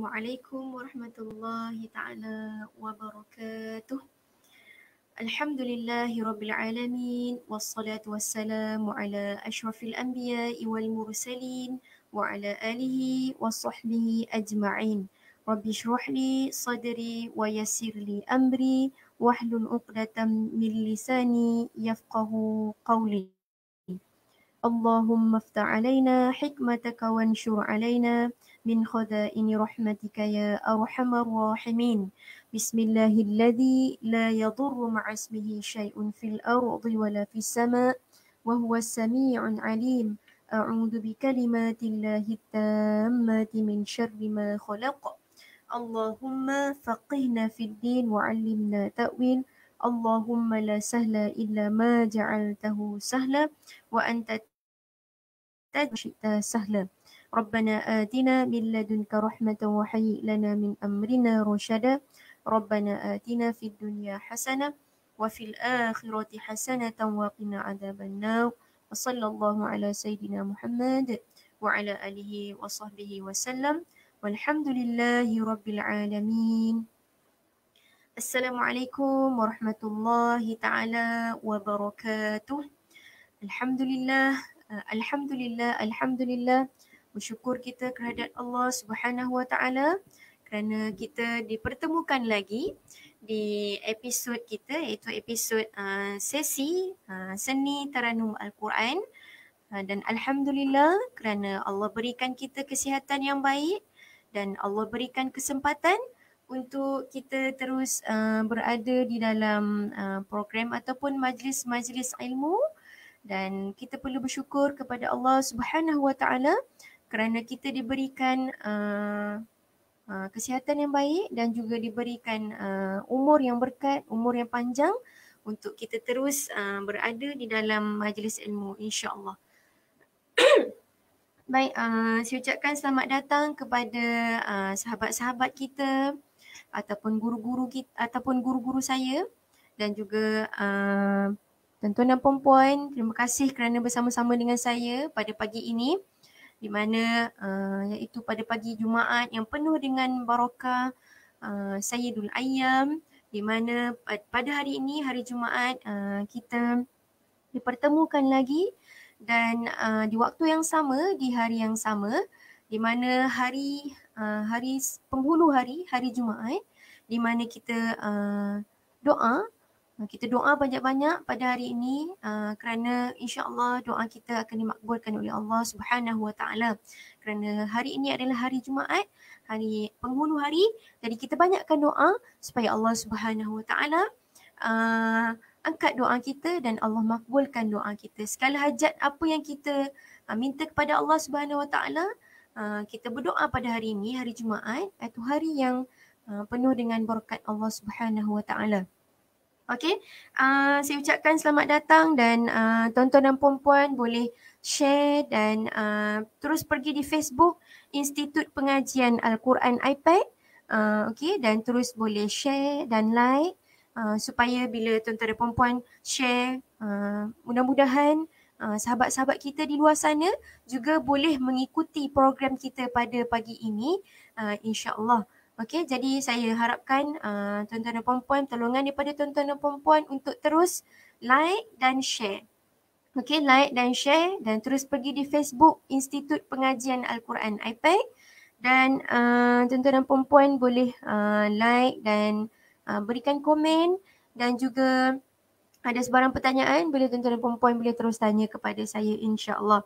Assalamualaikum warahmatullahi taala wabarakatuh. Alhamdulillahi rabbil alamin wassalatu wassalamu ala asyrafil anbiya'i wal mursalin wa ala alihi wa sahbihi ajma'in. Rabbi syrah li sadri wa yassir li amri wahlul 'uqdatam min lisani yafqahu qawli. Allahumma افتح hikmataka wa وانشر علينا من خزائن رحمتك يا أرحم الراحمين بسم الله الذي لا يضر مع اسمه شيء في الأرض ولا في السماء وهو السميع العليم أعوذ بكلمات الله التامات من شر ما خلق اللهم فقهنا في الدين وعلمنا تأويل اللهم لا سهل إلا ما جعلته سهلا وأنت تجعل سهلا ربنا آتنا من لدنك رحمة وهيئ لنا من أمرنا رشدا ربنا آتنا في الدنيا حسنة وفي الآخرة حسنة وقنا عذاب النار وصلى الله على سيدنا محمد وعلى آله وصحبه وسلم والحمد لله رب العالمين السلام عليكم ورحمة الله تعالى وبركاته الحمد لله الحمد لله الحمد لله, الحمد لله bersyukur kita kehadirat Allah Subhanahu Wa Taala kerana kita dipertemukan lagi di episod kita iaitu episod uh, sesi uh, seni taranum al-Quran uh, dan alhamdulillah kerana Allah berikan kita kesihatan yang baik dan Allah berikan kesempatan untuk kita terus uh, berada di dalam uh, program ataupun majlis-majlis ilmu dan kita perlu bersyukur kepada Allah Subhanahu Wa Taala kerana kita diberikan uh, uh, kesihatan yang baik dan juga diberikan uh, umur yang berkat, umur yang panjang untuk kita terus uh, berada di dalam majlis ilmu insya-Allah. baik, uh, saya ucapkan selamat datang kepada uh, sahabat-sahabat kita ataupun guru-guru kita ataupun guru-guru saya dan juga uh, tuan-tuan dan puan-puan, terima kasih kerana bersama-sama dengan saya pada pagi ini di mana uh, eh, iaitu pada pagi Jumaat yang penuh dengan barokah uh, Sayyidul Ayyam di mana pada hari ini hari Jumaat uh, kita dipertemukan lagi dan uh, di waktu yang sama di hari yang sama di mana hari uh, hari penghulu hari hari Jumaat di mana kita uh, doa kita doa banyak-banyak pada hari ini uh, kerana insya-Allah doa kita akan dimakbulkan oleh Allah Subhanahu Wa Taala. Kerana hari ini adalah hari Jumaat, hari penghulu hari, jadi kita banyakkan doa supaya Allah Subhanahu Wa Taala uh, angkat doa kita dan Allah makbulkan doa kita. Segala hajat apa yang kita uh, minta kepada Allah Subhanahu Wa Taala, kita berdoa pada hari ini hari Jumaat, itu hari yang uh, penuh dengan berkat Allah Subhanahu Wa Taala. Okay, uh, saya ucapkan selamat datang dan uh, tuan-tuan dan puan-puan boleh share dan uh, terus pergi di Facebook Institut Pengajian Al-Quran iPad. Uh, okay, dan terus boleh share dan like. Uh, supaya bila tuan-tuan dan puan-puan share uh, mudah-mudahan uh, sahabat-sahabat kita di luar sana juga boleh mengikuti program kita pada pagi ini uh, insya-Allah. Okey, jadi saya harapkan uh, tuan-tuan dan puan-puan tolongan daripada tuan-tuan dan puan-puan untuk terus like dan share. Okey, like dan share dan terus pergi di Facebook Institut Pengajian Al-Quran IPEC dan uh, tuan-tuan dan puan-puan boleh uh, like dan uh, berikan komen dan juga ada sebarang pertanyaan boleh tuan-tuan dan puan-puan boleh terus tanya kepada saya insya-Allah.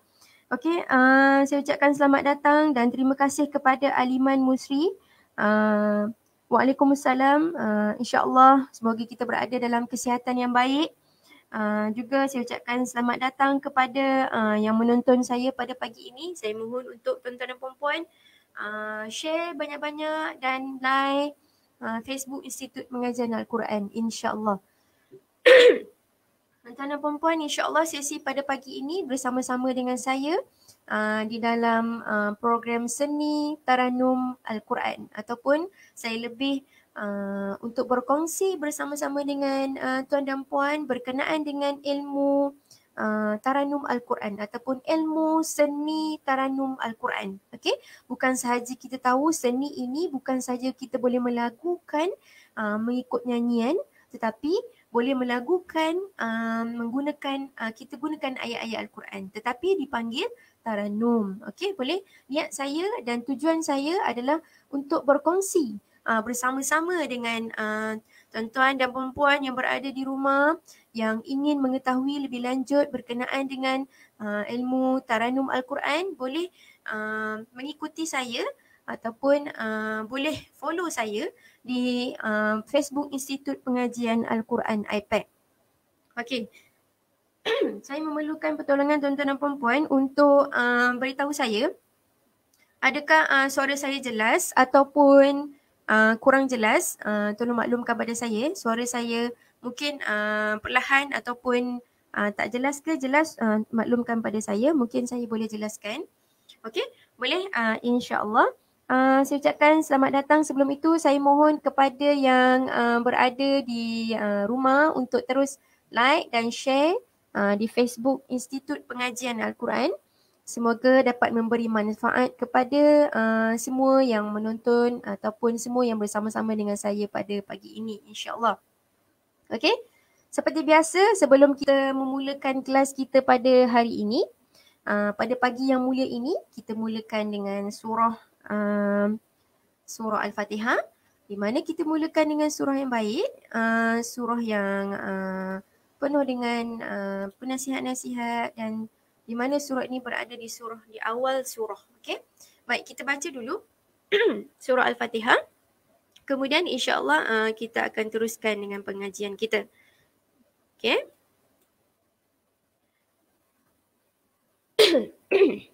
Okey, uh, saya ucapkan selamat datang dan terima kasih kepada Aliman Musri. Uh, Waalaikumsalam. Uh, InsyaAllah semoga kita berada dalam kesihatan yang baik. Uh, juga saya ucapkan selamat datang kepada uh, yang menonton saya pada pagi ini. Saya mohon untuk tuan-tuan dan perempuan uh, share banyak-banyak dan like uh, Facebook Institut Mengajar Al-Quran. InsyaAllah. tuan-tuan dan Insya Allah sesi pada pagi ini bersama-sama dengan saya. Uh, di dalam uh, program seni Taranum Al-Quran ataupun saya lebih uh, untuk berkongsi bersama-sama dengan uh, tuan dan puan berkenaan dengan ilmu uh, Taranum Al-Quran ataupun ilmu seni Taranum Al-Quran. Okey, bukan sahaja kita tahu seni ini bukan sahaja kita boleh melakukan uh, mengikut nyanyian tetapi boleh melakukan uh, menggunakan uh, kita gunakan ayat-ayat al-Quran tetapi dipanggil taranum. Okey, boleh? Niat saya dan tujuan saya adalah untuk berkongsi uh, bersama-sama dengan uh, tuan-tuan dan puan yang berada di rumah yang ingin mengetahui lebih lanjut berkenaan dengan uh, ilmu taranum al-Quran, boleh uh, mengikuti saya ataupun uh, boleh follow saya di uh, Facebook Institut Pengajian Al-Quran iPad. Okey. saya memerlukan pertolongan tuan-tuan dan puan-puan untuk uh, beritahu saya adakah uh, suara saya jelas ataupun uh, kurang jelas uh, tolong maklumkan kepada saya suara saya mungkin uh, perlahan ataupun uh, tak jelas ke jelas uh, maklumkan kepada saya mungkin saya boleh jelaskan okey boleh uh, insyaallah Uh, saya ucapkan selamat datang sebelum itu saya mohon kepada yang uh, berada di uh, rumah untuk terus like dan share Ah, di Facebook Institut Pengajian Al-Quran. Semoga dapat memberi manfaat kepada uh, semua yang menonton ataupun semua yang bersama-sama dengan saya pada pagi ini insyaallah. allah Okey. Seperti biasa sebelum kita memulakan kelas kita pada hari ini, uh, pada pagi yang mulia ini kita mulakan dengan surah um, surah Al-Fatihah di mana kita mulakan dengan surah yang baik, uh, surah yang uh, penuh dengan uh, penasihat-nasihat dan di mana surah ini berada di surah di awal surah okey baik kita baca dulu surah al-fatihah kemudian insyaallah uh, kita akan teruskan dengan pengajian kita okey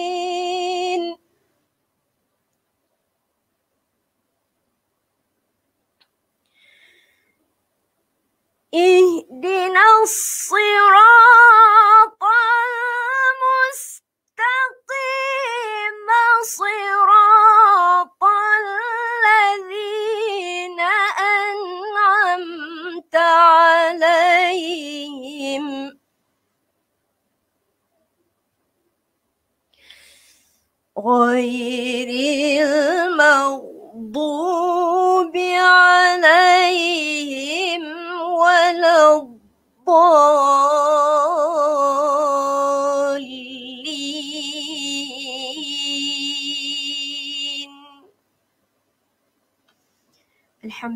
اهدنا الصراط المستقيم صراط الذين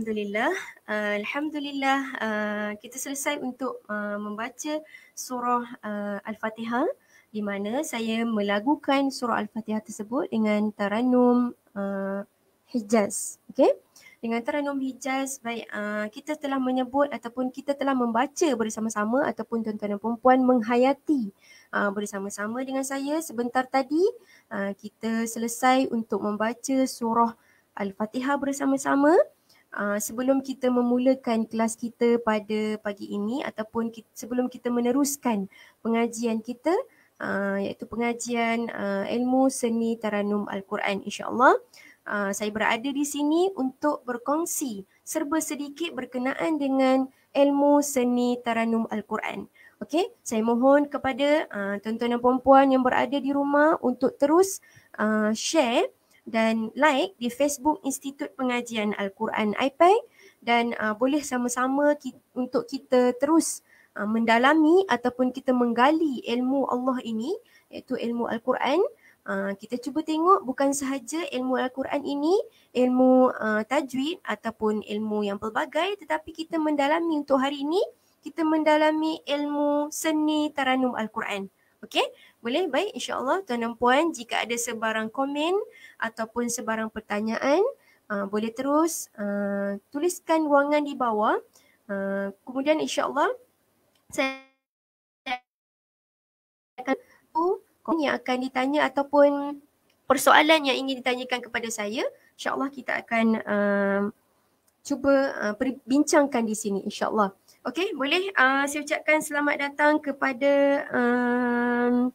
Alhamdulillah. Uh, Alhamdulillah uh, kita selesai untuk uh, membaca surah uh, Al-Fatihah di mana saya melagukan surah Al-Fatihah tersebut dengan Taranum uh, Hijaz. Okay? Dengan Taranum Hijaz, baik uh, kita telah menyebut ataupun kita telah membaca bersama-sama ataupun tuan-tuan dan perempuan menghayati uh, bersama-sama dengan saya sebentar tadi uh, kita selesai untuk membaca surah Al-Fatihah bersama-sama. Ah, sebelum kita memulakan kelas kita pada pagi ini ataupun kita, sebelum kita meneruskan pengajian kita uh, iaitu pengajian uh, ilmu seni Taranum Al-Quran insyaAllah uh, saya berada di sini untuk berkongsi serba sedikit berkenaan dengan ilmu seni Taranum Al-Quran. Okey, saya mohon kepada uh, tuan-tuan dan puan-puan yang berada di rumah untuk terus uh, share dan like di Facebook Institut Pengajian Al-Quran IPEC dan uh, boleh sama-sama ki- untuk kita terus uh, mendalami ataupun kita menggali ilmu Allah ini iaitu ilmu Al-Quran. Uh, kita cuba tengok bukan sahaja ilmu Al-Quran ini ilmu uh, tajwid ataupun ilmu yang pelbagai tetapi kita mendalami untuk hari ini kita mendalami ilmu seni taranum Al-Quran. Okey? Boleh? Baik. InsyaAllah tuan dan puan jika ada sebarang komen ataupun sebarang pertanyaan uh, boleh terus uh, tuliskan ruangan di bawah. Uh, kemudian insyaAllah saya akan tu komen yang akan ditanya ataupun persoalan yang ingin ditanyakan kepada saya. InsyaAllah kita akan uh, cuba uh, perbincangkan di sini insyaAllah. Okey boleh uh, saya ucapkan selamat datang kepada uh,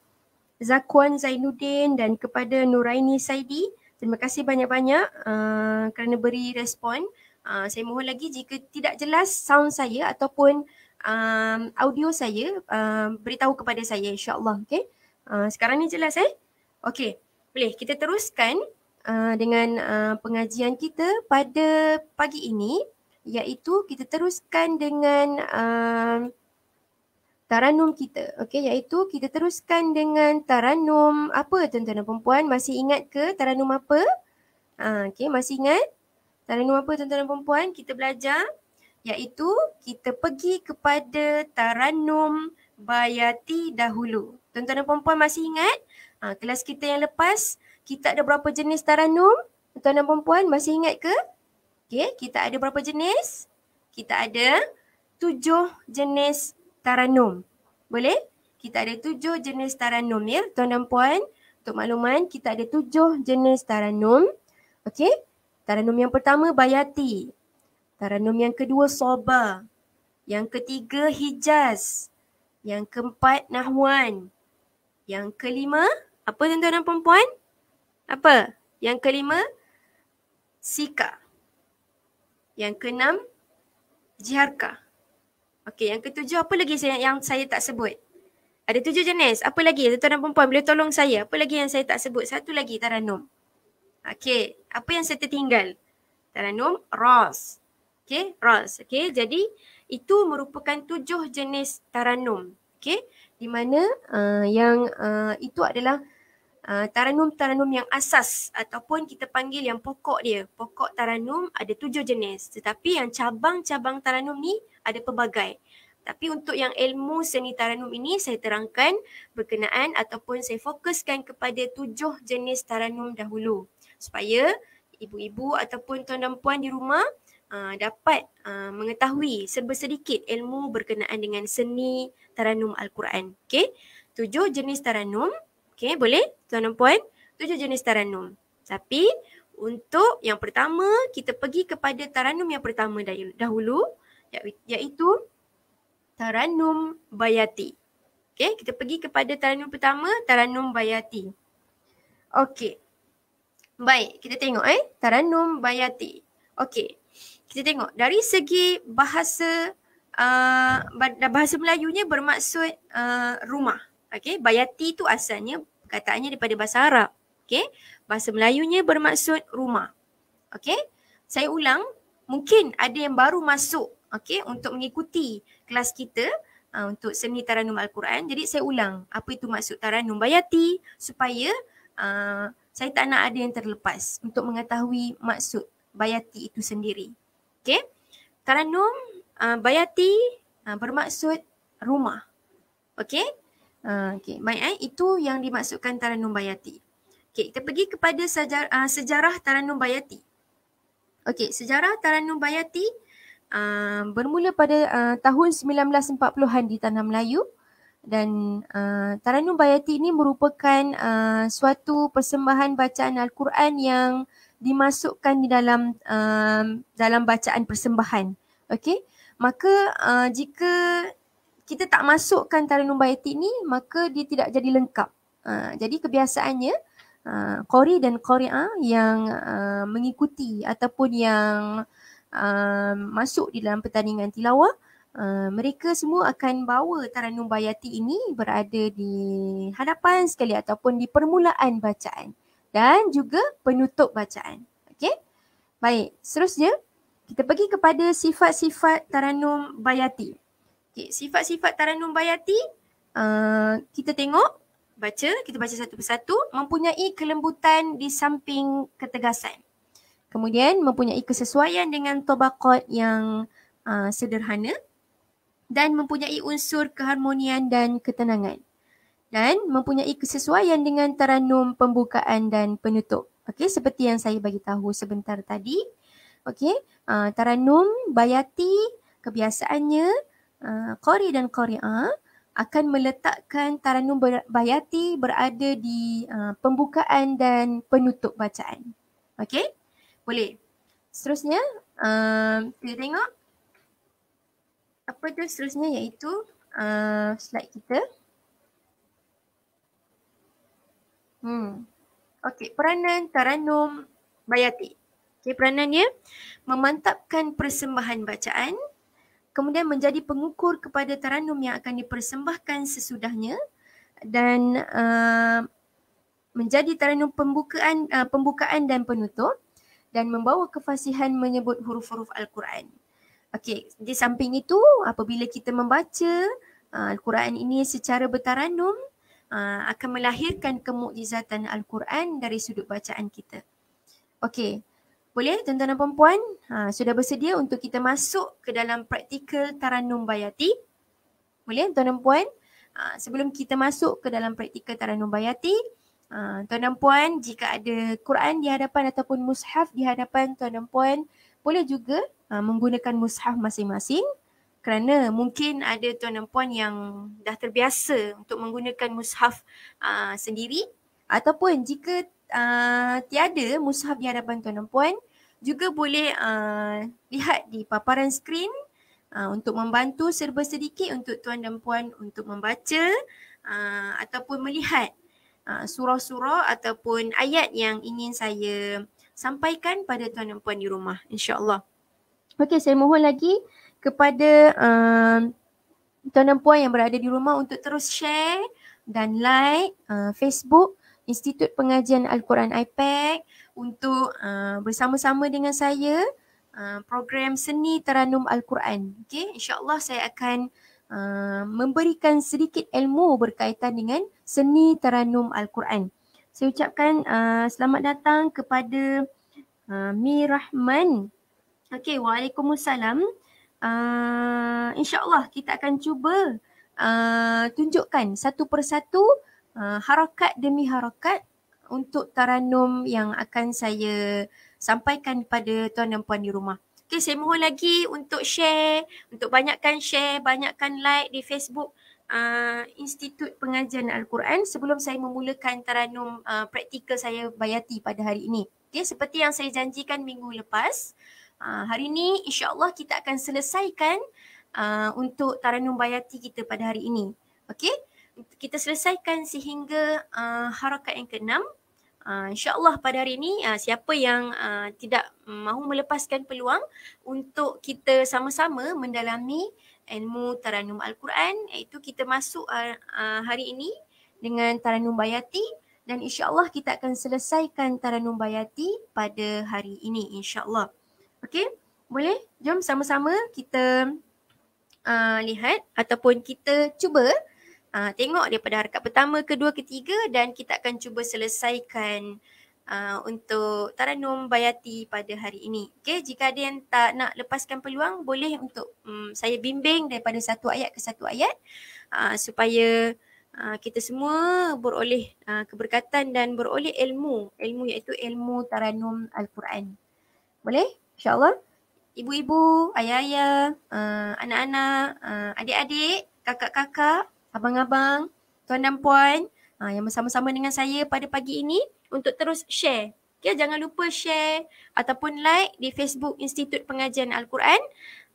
Zakuan Zainuddin dan kepada Nuraini Saidi. Terima kasih banyak-banyak uh, kerana beri respon. Uh, saya mohon lagi jika tidak jelas sound saya ataupun um, audio saya, uh, beritahu kepada saya insyaAllah. Okay? Uh, sekarang ni jelas eh? Okay, boleh kita teruskan uh, dengan uh, pengajian kita pada pagi ini iaitu kita teruskan dengan uh, taranum kita. Okey iaitu kita teruskan dengan taranum apa tuan-tuan dan puan Masih ingat ke taranum apa? Ah ha, okey masih ingat? Taranum apa tuan-tuan dan puan Kita belajar iaitu kita pergi kepada taranum bayati dahulu. Tuan-tuan dan puan masih ingat? Ah kelas kita yang lepas kita ada berapa jenis taranum? Tuan-tuan dan puan masih ingat ke? Okey, kita ada berapa jenis? Kita ada tujuh jenis taranum. Boleh? Kita ada tujuh jenis taranum ya, tuan dan puan. Untuk makluman, kita ada tujuh jenis taranum. Okey? Taranum yang pertama, bayati. Taranum yang kedua, soba. Yang ketiga, hijaz. Yang keempat, nahwan. Yang kelima, apa tuan-tuan dan puan-puan? Apa? Yang kelima, sika. Yang keenam, jiharkah. Okey, yang ketujuh apa lagi saya, yang saya tak sebut? Ada tujuh jenis. Apa lagi? Tuan dan perempuan boleh tolong saya. Apa lagi yang saya tak sebut? Satu lagi, Taranum. Okey, apa yang saya tertinggal? Taranum, Ross. Okey, Ross. Okey, jadi itu merupakan tujuh jenis Taranum. Okey, di mana uh, yang uh, itu adalah Ah, taranum-taranum uh, yang asas ataupun kita panggil yang pokok dia. Pokok taranum ada tujuh jenis tetapi yang cabang-cabang taranum ni ada pelbagai. Tapi untuk yang ilmu seni taranum ini saya terangkan berkenaan ataupun saya fokuskan kepada tujuh jenis taranum dahulu supaya ibu-ibu ataupun tuan dan puan di rumah uh, dapat uh, mengetahui serba sedikit ilmu berkenaan dengan seni taranum Al-Quran. Okay? Tujuh jenis taranum Okey, boleh tuan dan puan? Tujuh jenis taranum. Tapi untuk yang pertama, kita pergi kepada taranum yang pertama dahulu ya-, iaitu taranum bayati. Okey, kita pergi kepada taranum pertama, taranum bayati. Okey. Baik, kita tengok eh. Taranum bayati. Okey. Kita tengok dari segi bahasa uh, bahasa Melayunya bermaksud uh, rumah. Okey, bayati tu asalnya kataannya daripada bahasa Arab. Okey, bahasa Melayunya bermaksud rumah. Okey, saya ulang, mungkin ada yang baru masuk okey untuk mengikuti kelas kita uh, untuk seni Taranum Al-Quran. Jadi saya ulang, apa itu maksud Taranum Bayati supaya uh, saya tak nak ada yang terlepas untuk mengetahui maksud Bayati itu sendiri. Okey, Taranum uh, ah, Bayati uh, bermaksud rumah. Okey, Ah, okay. Baik, eh? itu yang dimaksudkan Taranum Bayati. Okay, kita pergi kepada ah, sejarah, uh, sejarah Taranum Bayati. Okay, sejarah Taranum Bayati uh, bermula pada uh, tahun 1940-an di Tanah Melayu dan uh, Taranum Bayati ini merupakan uh, suatu persembahan bacaan Al-Quran yang dimasukkan di dalam uh, dalam bacaan persembahan. Okey. Maka uh, jika kita tak masukkan tarinum baitik ni maka dia tidak jadi lengkap. Uh, jadi kebiasaannya uh, qori dan qori'ah yang uh, mengikuti ataupun yang uh, masuk di dalam pertandingan tilawah Uh, mereka semua akan bawa Taranum Bayati ini berada di hadapan sekali ataupun di permulaan bacaan dan juga penutup bacaan. Okey? Baik, seterusnya kita pergi kepada sifat-sifat Taranum Bayati. Okey, sifat-sifat Taranum Bayati uh, kita tengok baca, kita baca satu persatu mempunyai kelembutan di samping ketegasan. Kemudian mempunyai kesesuaian dengan tobakot yang uh, sederhana dan mempunyai unsur keharmonian dan ketenangan. Dan mempunyai kesesuaian dengan taranum pembukaan dan penutup. Okey, seperti yang saya bagi tahu sebentar tadi. Okey, uh, taranum bayati kebiasaannya Eh, qari dan qari'ah akan meletakkan taranum bayati berada di uh, pembukaan dan penutup bacaan. Okey? Boleh. Seterusnya, uh, kita tengok apa tu seterusnya iaitu uh, slide kita. Hmm. Okey, peranan taranum bayati. Okey, peranannya memantapkan persembahan bacaan kemudian menjadi pengukur kepada taranum yang akan dipersembahkan sesudahnya dan uh, menjadi taranum pembukaan uh, pembukaan dan penutup dan membawa kefasihan menyebut huruf-huruf al-Quran. Okey, di samping itu apabila kita membaca uh, al-Quran ini secara bertaranum uh, akan melahirkan kemukjizatan al-Quran dari sudut bacaan kita. Okey. Boleh tuan-tuan dan puan Ha, sudah bersedia untuk kita masuk ke dalam praktikal Taranum Bayati? Boleh tuan-tuan dan puan? Ha, sebelum kita masuk ke dalam praktikal Taranum Bayati, ha, tuan-tuan dan puan jika ada Quran di hadapan ataupun mushaf di hadapan tuan-tuan dan puan, boleh juga ha, menggunakan mushaf masing-masing kerana mungkin ada tuan dan yang dah terbiasa untuk menggunakan mushaf aa, ha, sendiri ataupun jika uh, tiada mushaf di hadapan tuan dan puan juga boleh uh, lihat di paparan skrin uh, untuk membantu serba sedikit untuk tuan dan puan untuk membaca uh, ataupun melihat uh, surah-surah ataupun ayat yang ingin saya sampaikan pada tuan dan puan di rumah insyaallah. Okey saya mohon lagi kepada uh, tuan dan puan yang berada di rumah untuk terus share dan like uh, Facebook Institut Pengajian Al-Quran IPAC e untuk uh, bersama-sama dengan saya uh, program seni Teranum Al-Quran. Okey, insya-Allah saya akan uh, memberikan sedikit ilmu berkaitan dengan seni Teranum Al-Quran. Saya ucapkan uh, selamat datang kepada uh, Mir Rahman. Okey, waalaikumsalam. Uh, InsyaAllah kita akan cuba uh, tunjukkan satu persatu Eh, harokat demi harokat untuk taranum yang akan saya sampaikan kepada tuan dan puan di rumah. Okay, saya mohon lagi untuk share, untuk banyakkan share, banyakkan like di Facebook uh, Institut Pengajian Al-Quran sebelum saya memulakan taranum uh, eh, praktikal saya bayati pada hari ini. Okay, seperti yang saya janjikan minggu lepas, uh, hari ini insyaAllah kita akan selesaikan uh, untuk taranum bayati kita pada hari ini. Okay? kita selesaikan sehingga uh, harakat yang keenam. Uh, InsyaAllah pada hari ini uh, siapa yang uh, tidak mahu melepaskan peluang untuk kita sama-sama mendalami ilmu Taranum Al-Quran iaitu kita masuk uh, uh, hari ini dengan Taranum Bayati dan insyaAllah kita akan selesaikan Taranum Bayati pada hari ini insyaAllah. Okey boleh jom sama-sama kita uh, lihat ataupun kita cuba uh, uh, tengok daripada harkat pertama, kedua, ketiga dan kita akan cuba selesaikan uh, untuk Taranum Bayati pada hari ini. Okay, jika ada yang tak nak lepaskan peluang, boleh untuk um, saya bimbing daripada satu ayat ke satu ayat uh, supaya uh, kita semua beroleh uh, keberkatan dan beroleh ilmu. Ilmu iaitu ilmu Taranum Al-Quran. Boleh? InsyaAllah. Ibu-ibu, ayah-ayah, uh, anak-anak, uh, adik-adik, kakak-kakak, abang-abang, tuan dan puan ha, yang bersama-sama dengan saya pada pagi ini untuk terus share. Okay, jangan lupa share ataupun like di Facebook Institut Pengajian Al-Quran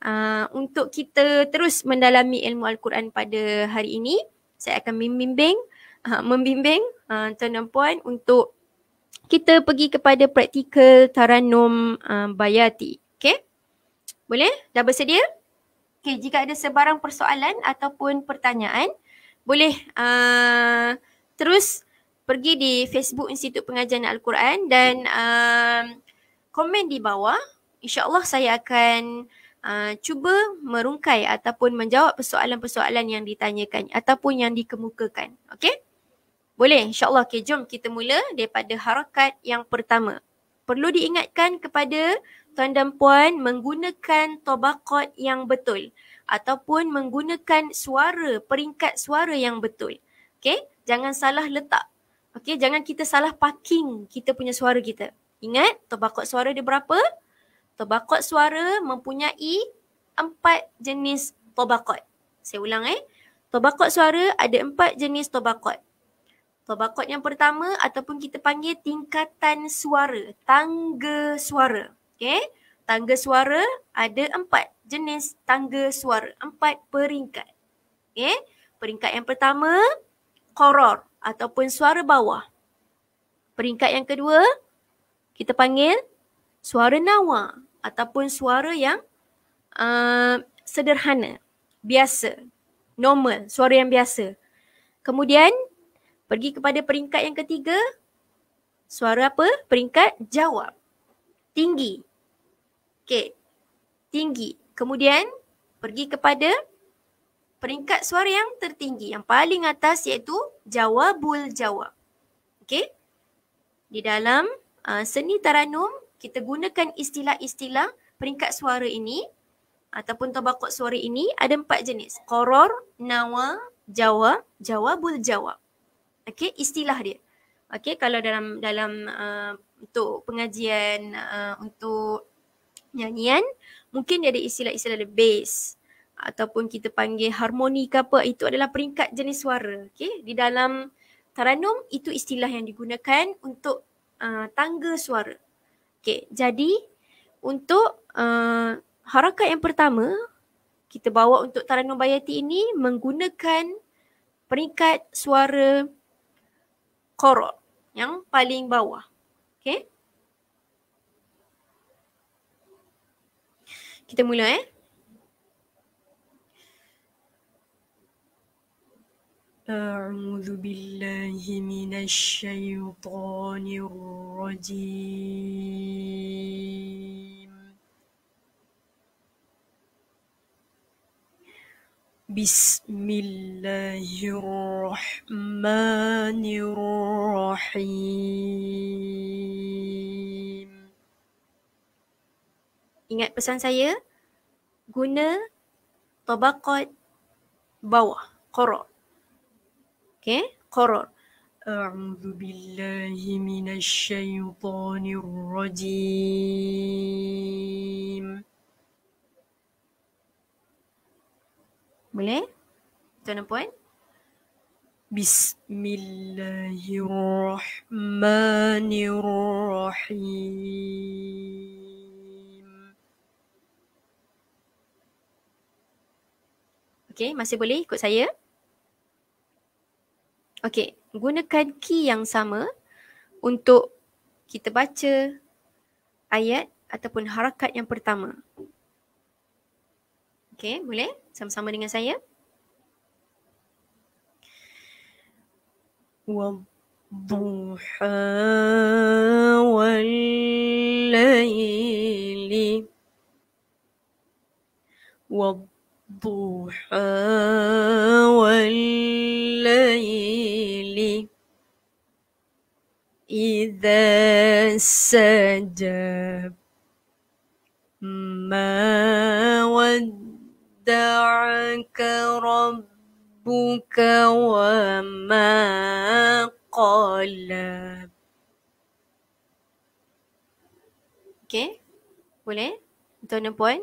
uh, untuk kita terus mendalami ilmu Al-Quran pada hari ini. Saya akan membimbing, uh, membimbing uh, tuan dan puan untuk kita pergi kepada praktikal Taranum uh, Bayati. Okay? Boleh? Dah bersedia? Okay, jika ada sebarang persoalan ataupun pertanyaan, boleh uh, terus pergi di Facebook Institut Pengajian Al-Quran dan uh, komen di bawah. InsyaAllah saya akan uh, cuba merungkai ataupun menjawab persoalan-persoalan yang ditanyakan ataupun yang dikemukakan. okey Boleh insyaAllah. Okay, jom kita mula daripada harakat yang pertama. Perlu diingatkan kepada tuan dan puan menggunakan tobakot yang betul ataupun menggunakan suara, peringkat suara yang betul. Okay, jangan salah letak. Okay, jangan kita salah parking kita punya suara kita. Ingat, tobakot suara dia berapa? Tobakot suara mempunyai empat jenis tobakot. Saya ulang eh. Tobakot suara ada empat jenis tobakot. Tobakot yang pertama ataupun kita panggil tingkatan suara, tangga suara. Okay. Tangga suara ada empat jenis tangga suara. Empat peringkat. Okay. Peringkat yang pertama, koror ataupun suara bawah. Peringkat yang kedua, kita panggil suara nawa ataupun suara yang uh, sederhana, biasa, normal, suara yang biasa. Kemudian, pergi kepada peringkat yang ketiga, suara apa? Peringkat jawab. Tinggi. Okay. Tinggi. Kemudian pergi kepada peringkat suara yang tertinggi, yang paling atas iaitu jawabul jawab. Okey? Di dalam uh, seni taranum, kita gunakan istilah-istilah peringkat suara ini ataupun tabakot suara ini ada empat jenis. Koror, nawa, jawa, jawabul jawab. Okey, istilah dia. Okey, kalau dalam dalam uh, untuk pengajian uh, untuk nyanyian, mungkin dia ada istilah-istilah the bass ataupun kita panggil harmoni ke apa itu adalah peringkat jenis suara okey di dalam taranum itu istilah yang digunakan untuk uh, tangga suara okey jadi untuk uh, harakat yang pertama kita bawa untuk taranum bayati ini menggunakan peringkat suara korok yang paling bawah okey Kita mula eh. أعوذ بالله من الشيطان الرجيم بسم الله الرحمن الرحيم ingat pesan saya guna tabaqat bawah koror, okay koror. a'udzu billahi minasyaitonir rajim boleh tuan dan puan Bismillahirrahmanirrahim. Okay, masih boleh ikut saya? Okay, gunakan key yang sama untuk kita baca ayat ataupun harakat yang pertama. Okay, boleh? Sama-sama dengan saya. والضحى والليل الضحى والليل إذا سجى ما ودعك ربك وما قال Okay, boleh? Tuan dan puan,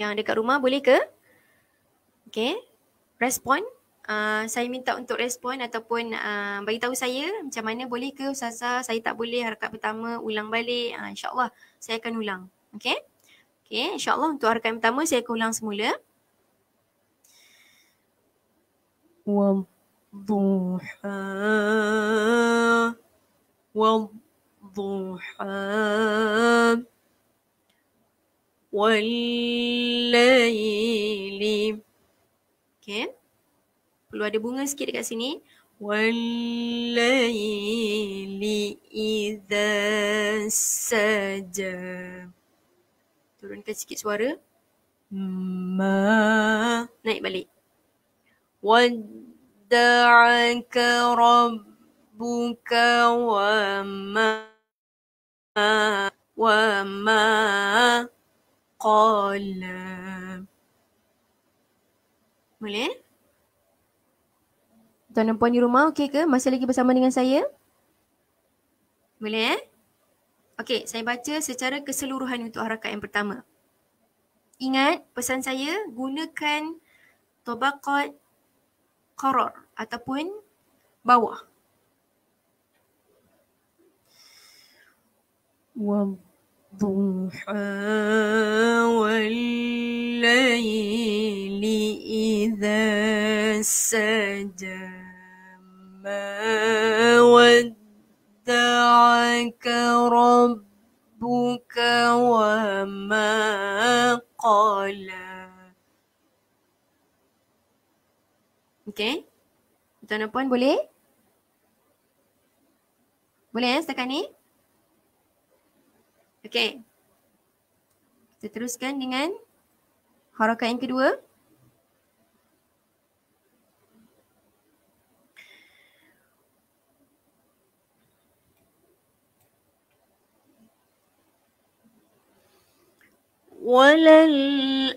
yang ada kat rumah boleh ke? Okay, respon. Uh, ah, saya minta untuk respon ataupun uh, ah, bagi tahu saya macam mana boleh ke Sasa saya tak boleh harakat pertama ulang balik uh, insyaallah saya akan ulang Okay, okay. insyaallah untuk harakat pertama saya akan ulang semula wa duha wa والليل okay? perlu ada bunga sikit dekat sini والليل إذا سجى turunkan sikit suara Ma, naik balik ودعك ربك وما ma. قال Boleh? Tuan dan puan di rumah okey ke? Masih lagi bersama dengan saya? Boleh eh? Okey, saya baca secara keseluruhan untuk harakat yang pertama. Ingat pesan saya gunakan tobaqat koror ataupun bawah. Wow. الضحى والليل إذا سجى ما ودعك ربك وما قلى Okay. Tuan dan puan boleh? Boleh ya setakat ni? Okay. Kita teruskan dengan harakat yang kedua. Walal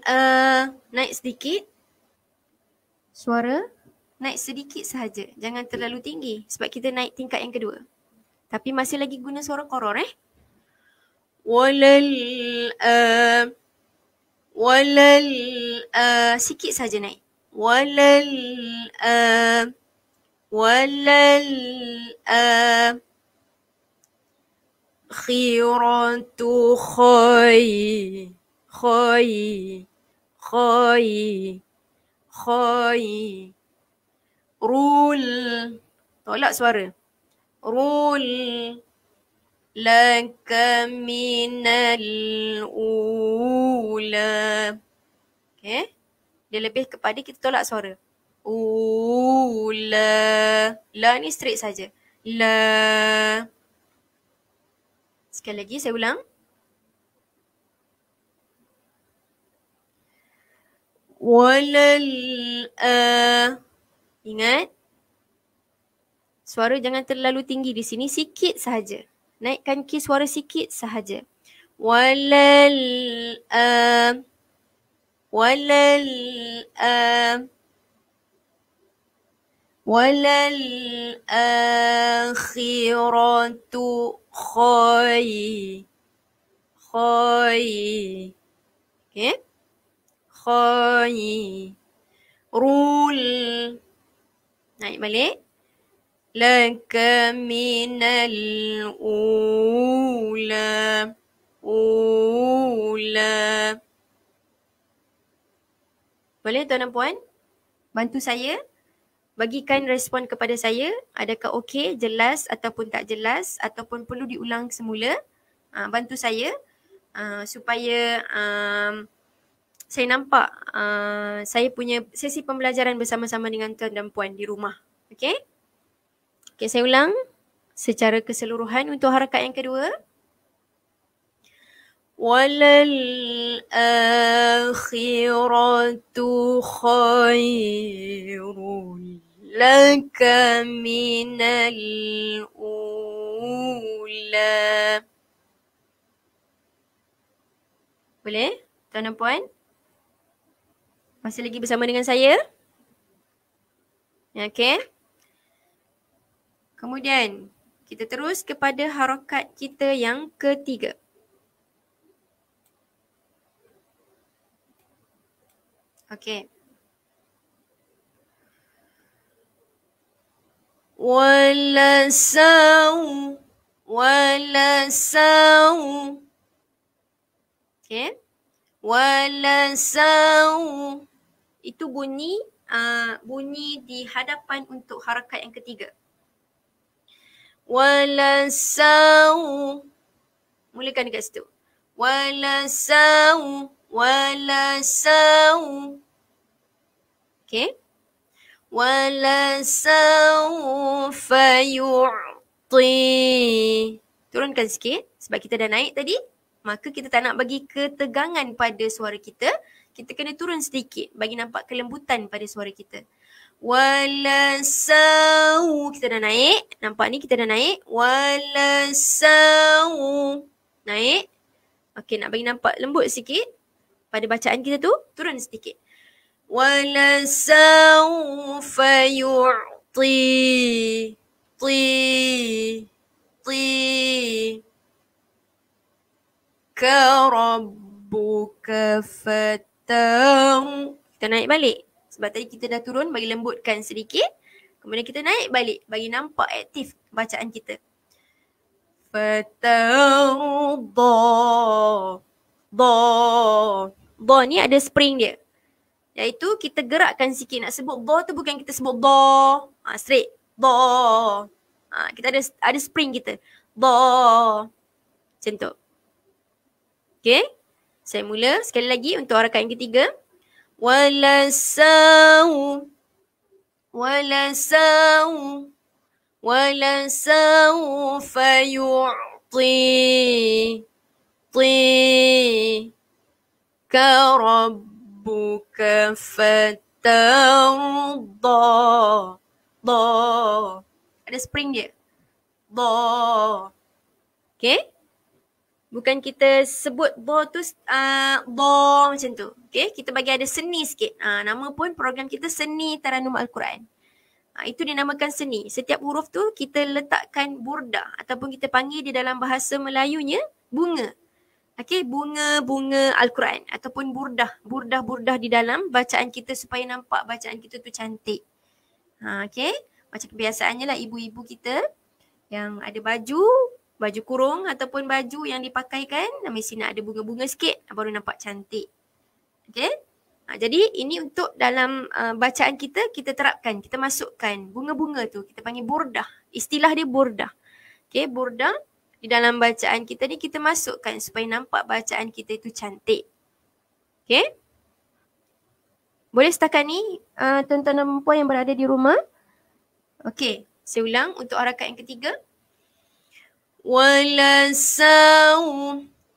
uh, naik sedikit suara naik sedikit sahaja jangan terlalu tinggi sebab kita naik tingkat yang kedua tapi masih lagi guna suara koror eh walal a sikit saja naik walal a walal a khiratu khay khay khay khay rul tolak suara rul لك من ula, okay. Dia lebih kepada kita tolak suara Ula, لا ni straight saja لا Sekali lagi saya ulang Walala eh, Ingat Suara jangan terlalu tinggi di sini Sikit sahaja naikkan key suara sikit sahaja. Walal a uh, walal a uh, walal akhiratu uh, khay khay okay eh, khay rul naik balik لك من الأولى أولى Boleh tuan dan puan? Bantu saya bagikan respon kepada saya adakah okey, jelas ataupun tak jelas ataupun perlu diulang semula. Ha, bantu saya ha, supaya um, saya nampak uh, saya punya sesi pembelajaran bersama-sama dengan tuan dan puan di rumah. Okey? Okay, saya ulang secara keseluruhan untuk harakat yang kedua. Walal akhiratu khairun laka minal ula. Boleh? Tuan dan puan? Masih lagi bersama dengan saya? Okay. Kemudian kita terus kepada harokat kita yang ketiga. Okey. Walasau, walasau. okey. Walasau. Itu bunyi uh, bunyi di hadapan untuk harakat yang ketiga walasau mulakan dekat situ walasau walasau okay? walasau fayu'ti turunkan sikit sebab kita dah naik tadi maka kita tak nak bagi ketegangan pada suara kita kita kena turun sedikit bagi nampak kelembutan pada suara kita Walasau. Kita dah naik. Nampak ni kita dah naik. Walasau. Naik. Okey nak bagi nampak lembut sikit. Pada bacaan kita tu turun sedikit. Walasau fayu'ti. Ti. Ti. Ka rabbuka fatau. Kita naik balik. Sebab tadi kita dah turun bagi lembutkan sedikit. Kemudian kita naik balik bagi nampak aktif bacaan kita. Fatawda. Da. Da ni ada spring dia. Yaitu kita gerakkan sikit. Nak sebut da tu bukan kita sebut da. Ha, straight. Da. Ha, kita ada ada spring kita. Da. Macam tu. Okay. Saya mula sekali lagi untuk arahkan yang ketiga. ولساه ولساه ولساه فيعطي طي كربك فترضى ضا ada spring dia ضا okay Bukan kita sebut bo tu uh, ah, bo macam tu. Okay, kita bagi ada seni sikit. Uh, nama pun program kita seni Taranum Al-Quran. Uh, itu dinamakan seni. Setiap huruf tu kita letakkan burda ataupun kita panggil di dalam bahasa Melayunya bunga. Okay, bunga-bunga Al-Quran ataupun burda burda burda di dalam bacaan kita supaya nampak bacaan kita tu cantik. Ha, okay, macam kebiasaannya lah ibu-ibu kita yang ada baju baju kurung ataupun baju yang dipakai kan mesti nak ada bunga-bunga sikit baru nampak cantik. Okay. Ha, jadi ini untuk dalam uh, bacaan kita, kita terapkan, kita masukkan bunga-bunga tu. Kita panggil burdah. Istilah dia burdah. Okay, burdah di dalam bacaan kita ni kita masukkan supaya nampak bacaan kita itu cantik. Okay. Boleh setakat ni uh, tuan-tuan dan puan yang berada di rumah? Okay, saya ulang untuk arahkan yang ketiga. ولسوا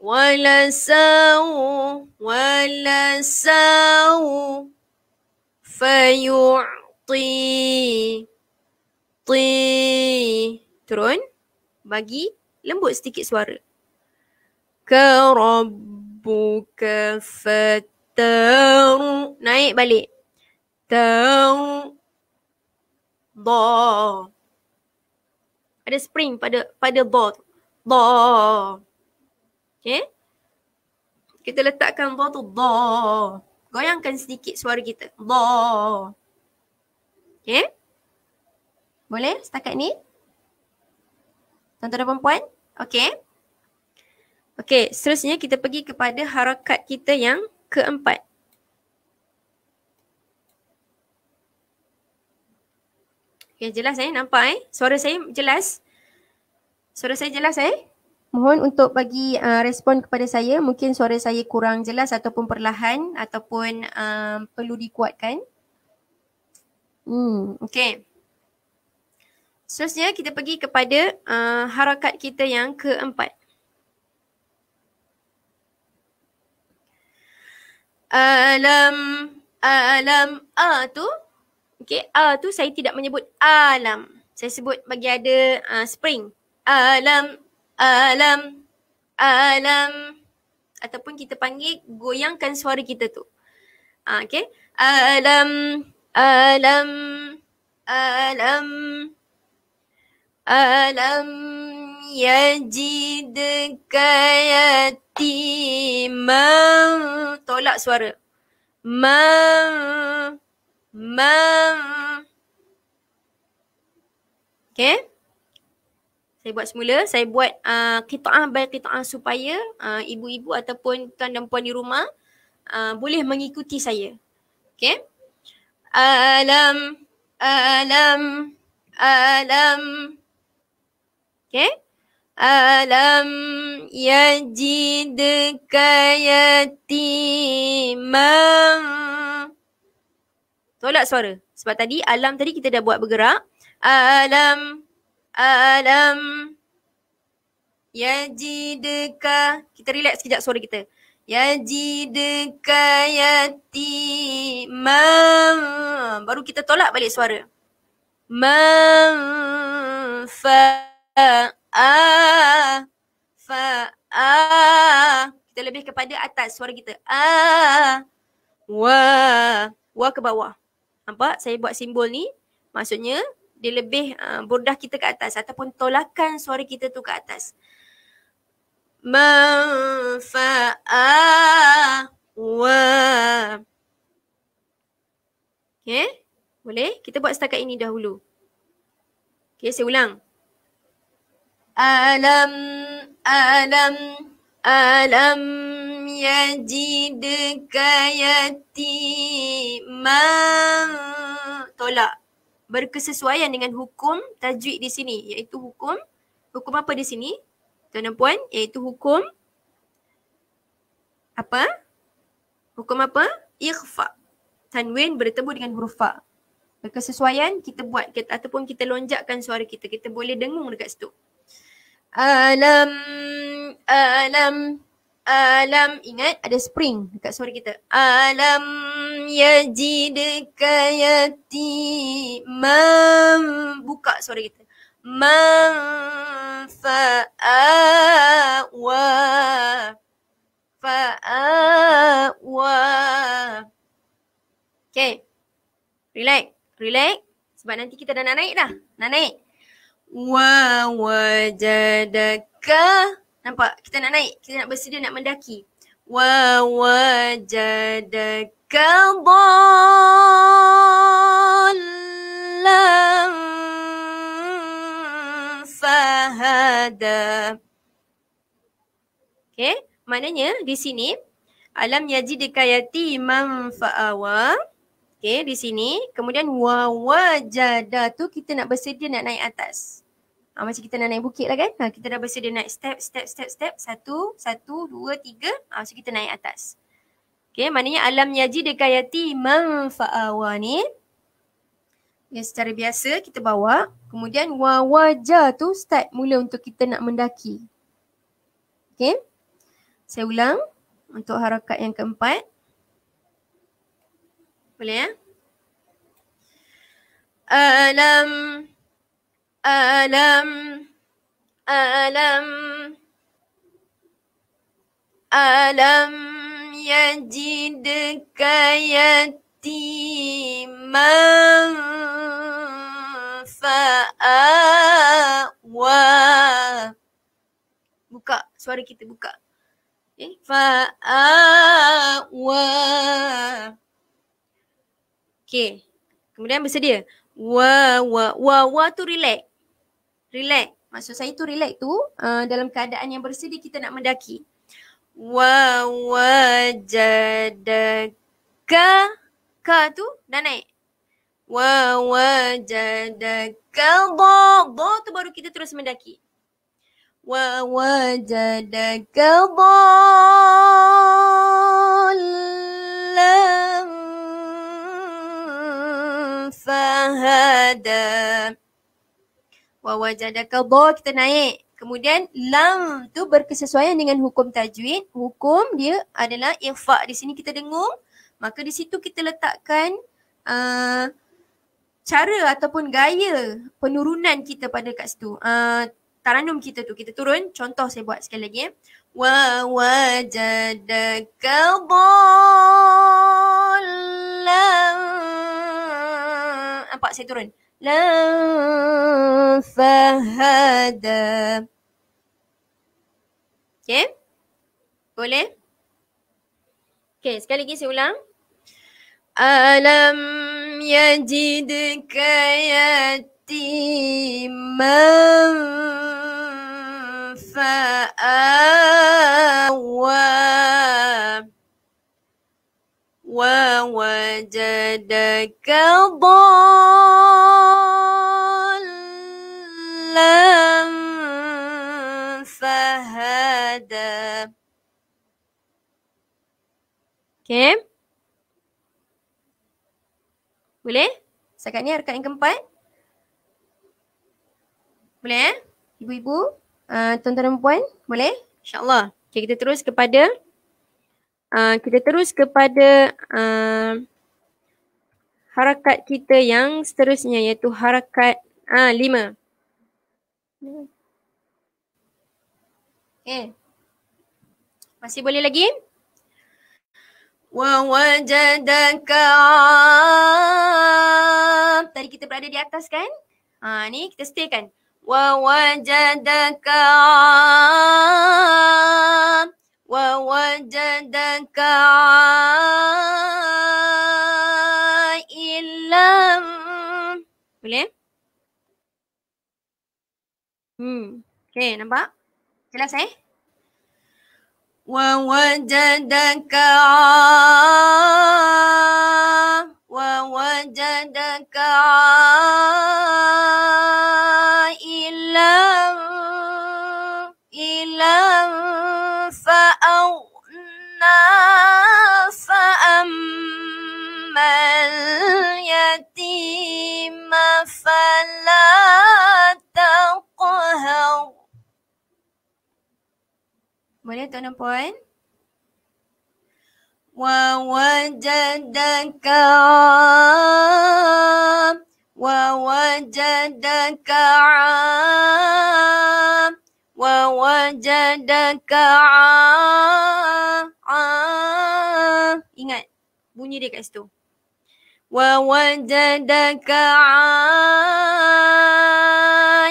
ولسوا ولسوا فيعطي طي ترون باقي lembut sedikit suara كربك فتر naik balik تر ضا pada spring pada pada do. Do. okay? Kita letakkan do tu do. Goyangkan sedikit suara kita. Do. okay? Boleh setakat ni? Tuan-tuan dan puan-puan? Okey. Okey, seterusnya kita pergi kepada harakat kita yang keempat. Okay, jelas eh? Nampak eh? Suara saya jelas? Suara saya jelas eh? Mohon untuk bagi uh, respon kepada saya. Mungkin suara saya kurang jelas ataupun perlahan ataupun uh, perlu dikuatkan. Hmm, okay. Seterusnya kita pergi kepada uh, harakat kita yang keempat. Alam, alam, a ah, tu Okay, A uh, tu saya tidak menyebut alam. Saya sebut bagi ada uh, spring. Alam, alam, alam. Ataupun kita panggil goyangkan suara kita tu. Uh, ah, okay. Alam, alam, alam, alam yajidka yatimah. Tolak suara. Ma mem Okay saya buat semula. Saya buat uh, kita'ah kita kita'ah supaya uh, ibu-ibu ataupun tuan dan puan di rumah uh, boleh mengikuti saya. Okay. Alam, alam, alam. Okay. Alam yajidka yatimam. Okay tolak suara. Sebab tadi alam tadi kita dah buat bergerak. Alam, alam. Ya jidka, kita relax sekejap suara kita. Ya jidka yati ma. Baru kita tolak balik suara. Ma fa a fa a. Kita lebih kepada atas suara kita. A wa wa ke bawah. Nampak? Saya buat simbol ni. Maksudnya dia lebih uh, ah, bodah kita ke atas ataupun tolakan suara kita tu ke atas. Manfa'a Okay? Boleh? Kita buat setakat ini dahulu. Okay, saya ulang. Alam, alam, alam yajidka yatiman. Tolak. Berkesesuaian dengan hukum tajwid di sini. Iaitu hukum. Hukum apa di sini? Tuan dan puan. Iaitu hukum. Apa? Hukum apa? Ikhfa. Tanwin bertemu dengan huruf fa. Berkesesuaian kita buat kita, ataupun kita lonjakkan suara kita. Kita boleh dengung dekat situ. Alam, alam alam ingat ada spring dekat suara kita alam yajidka yatiman buka suara kita manfa'a wa fa'a wa okay relax relax sebab nanti kita dah nak naik dah nak naik wa wajadaka Nampak? Kita nak naik. Kita nak bersedia nak mendaki. Wa wajadaka dhalam fahada. Okay. Maknanya di sini alam yajidika yatiman fa'awa. Okay, di sini. Kemudian wa wajada tu kita nak bersedia nak naik atas. Ha, macam kita nak naik bukit lah kan. Ha, kita dah bersedia naik step, step, step, step. Satu, satu, dua, tiga. Ha, macam kita naik atas. Okay, maknanya alam yaji dekayati manfa'awani. Ya, secara biasa kita bawa. Kemudian wa wajah tu start mula untuk kita nak mendaki. Okay. Saya ulang untuk harakat yang keempat. Boleh ya? Alam alam alam alam yajidka yatiman fa'awa buka suara kita buka eh fa'awa okey kemudian bersedia wa wa wa wa tu relax relax. Maksud saya tu relax tu uh, dalam keadaan yang bersedia kita nak mendaki. Wa wajadaka ka tu dah naik. Wa wajadaka ba ba tu baru kita terus mendaki. Wa wajadaka ba lam fahada wa wajadaka dhaa kita naik kemudian lam tu berkesesuaian dengan hukum tajwid hukum dia adalah ikhfa di sini kita dengung maka di situ kita letakkan uh, cara ataupun gaya penurunan kita pada kat situ uh, taranum kita tu kita turun contoh saya buat sekali lagi eh. wa wajadaka dhalla nampak saya turun lanfahada. Okay? Boleh? Okay, sekali lagi saya ulang. Alam yajidka yatiman fa'awa wa wajadaka dhaa Okay. Boleh? Setakat ni harkat yang keempat. Boleh eh? Ibu-ibu, uh, tuan-tuan dan puan, boleh? InsyaAllah. Okay, kita terus kepada uh, kita terus kepada uh, harakat kita yang seterusnya iaitu harakat uh, lima. Okay. Masih boleh lagi? ووجدك tadi kita berada di atas kan ha ni kita stay kan ووجدك ووجدك الا boleh hmm okay, nampak jelas eh ووجدك ووجدك عائلا إلا فأغنى فأما اليتيم فلا Boleh tuan dan puan? Wa wajadaka Wa wajadaka Wa wajadaka Ingat bunyi dia kat situ. Wa wajadaka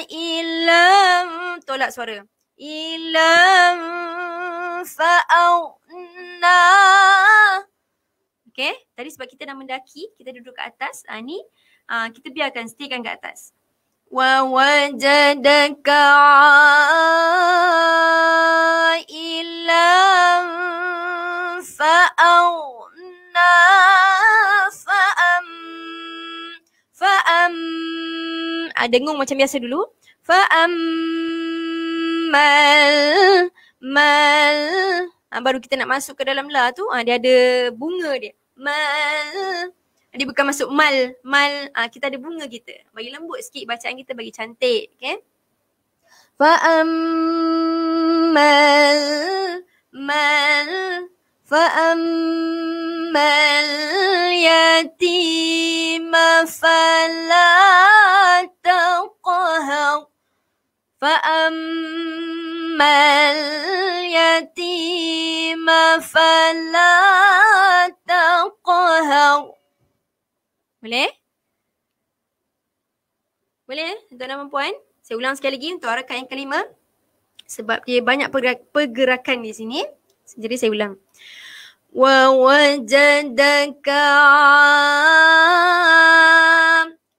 ilam tolak suara. Ilam fa'auna. Okay, tadi sebab kita nak mendaki, kita duduk ke atas. Ha, ni, ha, kita biarkan, stay ke atas. Wa wajadaka ilam fa'auna fa'am fa'am ha, dengung macam biasa dulu fa'am mal mal ha, baru kita nak masuk ke dalam la tu ha, dia ada bunga dia mal dia bukan masuk mal mal ha, kita ada bunga kita bagi lembut sikit bacaan kita bagi cantik okay fa'am mal mal fa'am mal yatim fala taqhar fa اليتيم فلا تقهر Boleh? Boleh tuan dan perempuan? Saya ulang sekali lagi untuk rakan yang kelima. Sebab dia banyak pergerakan di sini. Jadi saya ulang. Wa wajadaka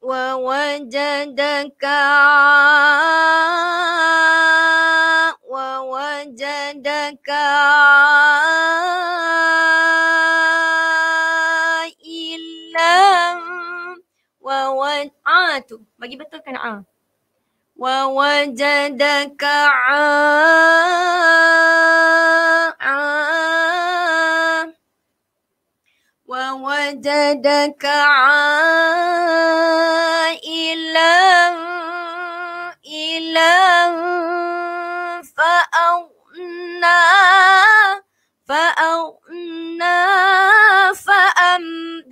wa wajadaka jadaka ilam wa wa'atu ah, bagi betulkan a ah. wa ah, wajadaka a wa wajadaka ilam ilam fa'aw فأغنى فأغنى fa'am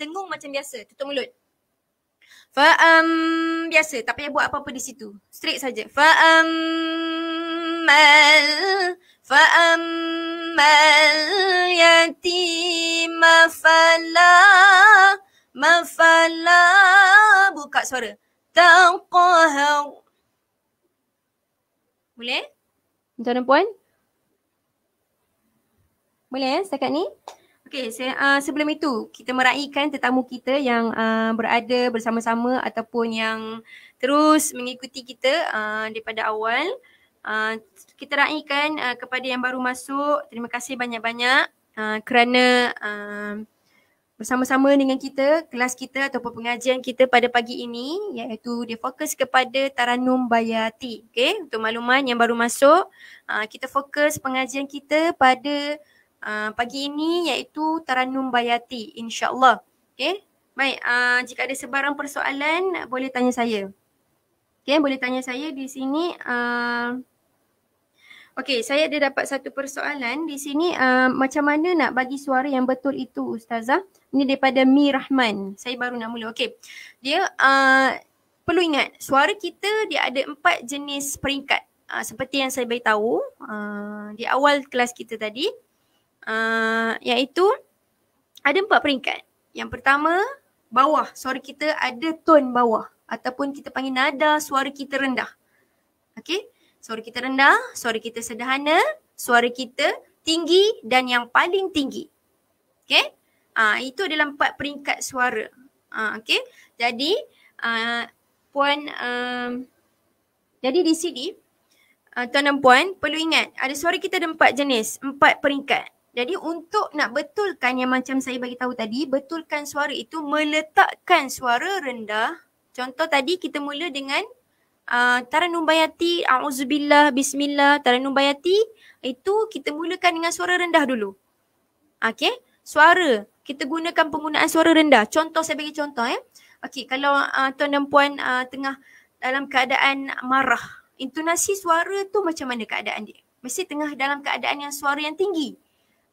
dengung macam biasa tutup mulut fa'am biasa tak payah buat apa-apa di situ straight saja fa'am مال فأم مال يتيم فلا مفلا buka suara تقهر boleh Tuan dan puan boleh ya setakat ni? Okey, se- uh, sebelum itu kita meraihkan tetamu kita yang uh, berada bersama-sama ataupun yang terus mengikuti kita uh, daripada awal. Uh, kita raihkan uh, kepada yang baru masuk, terima kasih banyak-banyak uh, kerana uh, bersama-sama dengan kita, kelas kita ataupun pengajian kita pada pagi ini iaitu dia fokus kepada Taranum Bayati. Okey, untuk makluman yang baru masuk, kita fokus pengajian kita pada uh, pagi ini iaitu Taranum Bayati insyaAllah. Okay. Baik, uh, jika ada sebarang persoalan boleh tanya saya. Okay, boleh tanya saya di sini. Uh, ah. okay, saya ada dapat satu persoalan di sini. Uh, macam mana nak bagi suara yang betul itu Ustazah? Ini daripada Mi Rahman. Saya baru nak mula. Okay. Dia uh, perlu ingat suara kita dia ada empat jenis peringkat. Uh, seperti yang saya beritahu uh, di awal kelas kita tadi uh, iaitu ada empat peringkat. Yang pertama, bawah. Suara kita ada tone bawah ataupun kita panggil nada suara kita rendah. okay? Suara kita rendah, suara kita sederhana, suara kita tinggi dan yang paling tinggi. okay? uh, itu adalah empat peringkat suara. Ah uh, okey. Jadi uh, puan um, jadi di sini uh, tuan dan puan perlu ingat ada suara kita ada empat jenis, empat peringkat. Jadi untuk nak betulkan yang macam saya bagi tahu tadi, betulkan suara itu meletakkan suara rendah. Contoh tadi kita mula dengan uh, Taranum Bayati, A'udzubillah, Bismillah, Taranum Bayati. Itu kita mulakan dengan suara rendah dulu. Okay. Suara. Kita gunakan penggunaan suara rendah. Contoh saya bagi contoh. Eh. Okay. Kalau uh, tuan dan puan uh, tengah dalam keadaan marah. Intonasi suara tu macam mana keadaan dia? Mesti tengah dalam keadaan yang suara yang tinggi.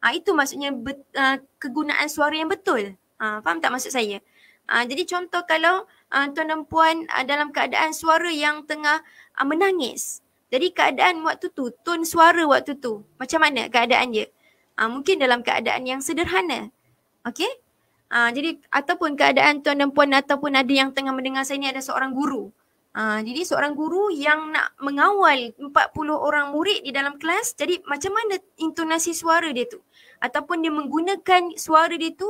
Ah itu maksudnya bet, uh, kegunaan suara yang betul. Ah faham tak maksud saya? Ah jadi contoh kalau ah uh, tuan dan puan uh, dalam keadaan suara yang tengah uh, menangis. Jadi keadaan waktu tu, tun suara waktu tu macam mana keadaan dia? Ah mungkin dalam keadaan yang sederhana. Okey? Ah jadi ataupun keadaan tuan dan puan ataupun ada yang tengah mendengar saya ni ada seorang guru. Ah jadi seorang guru yang nak mengawal 40 orang murid di dalam kelas. Jadi macam mana intonasi suara dia tu? ataupun dia menggunakan suara dia tu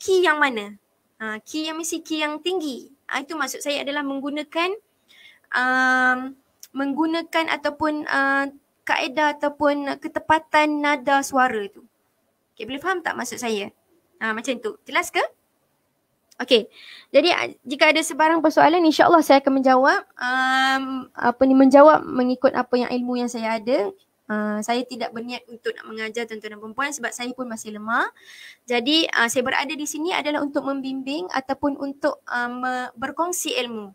key yang mana? Uh, key yang mesti key yang tinggi. Uh, itu maksud saya adalah menggunakan uh, menggunakan ataupun uh, kaedah ataupun ketepatan nada suara tu. Okay, boleh faham tak maksud saya? Uh, macam tu. Jelas ke? Okay. Jadi jika ada sebarang persoalan insyaAllah saya akan menjawab um, apa ni menjawab mengikut apa yang ilmu yang saya ada. Uh, saya tidak berniat untuk nak mengajar tuan-tuan dan perempuan sebab saya pun masih lemah. Jadi uh, saya berada di sini adalah untuk membimbing ataupun untuk um, berkongsi ilmu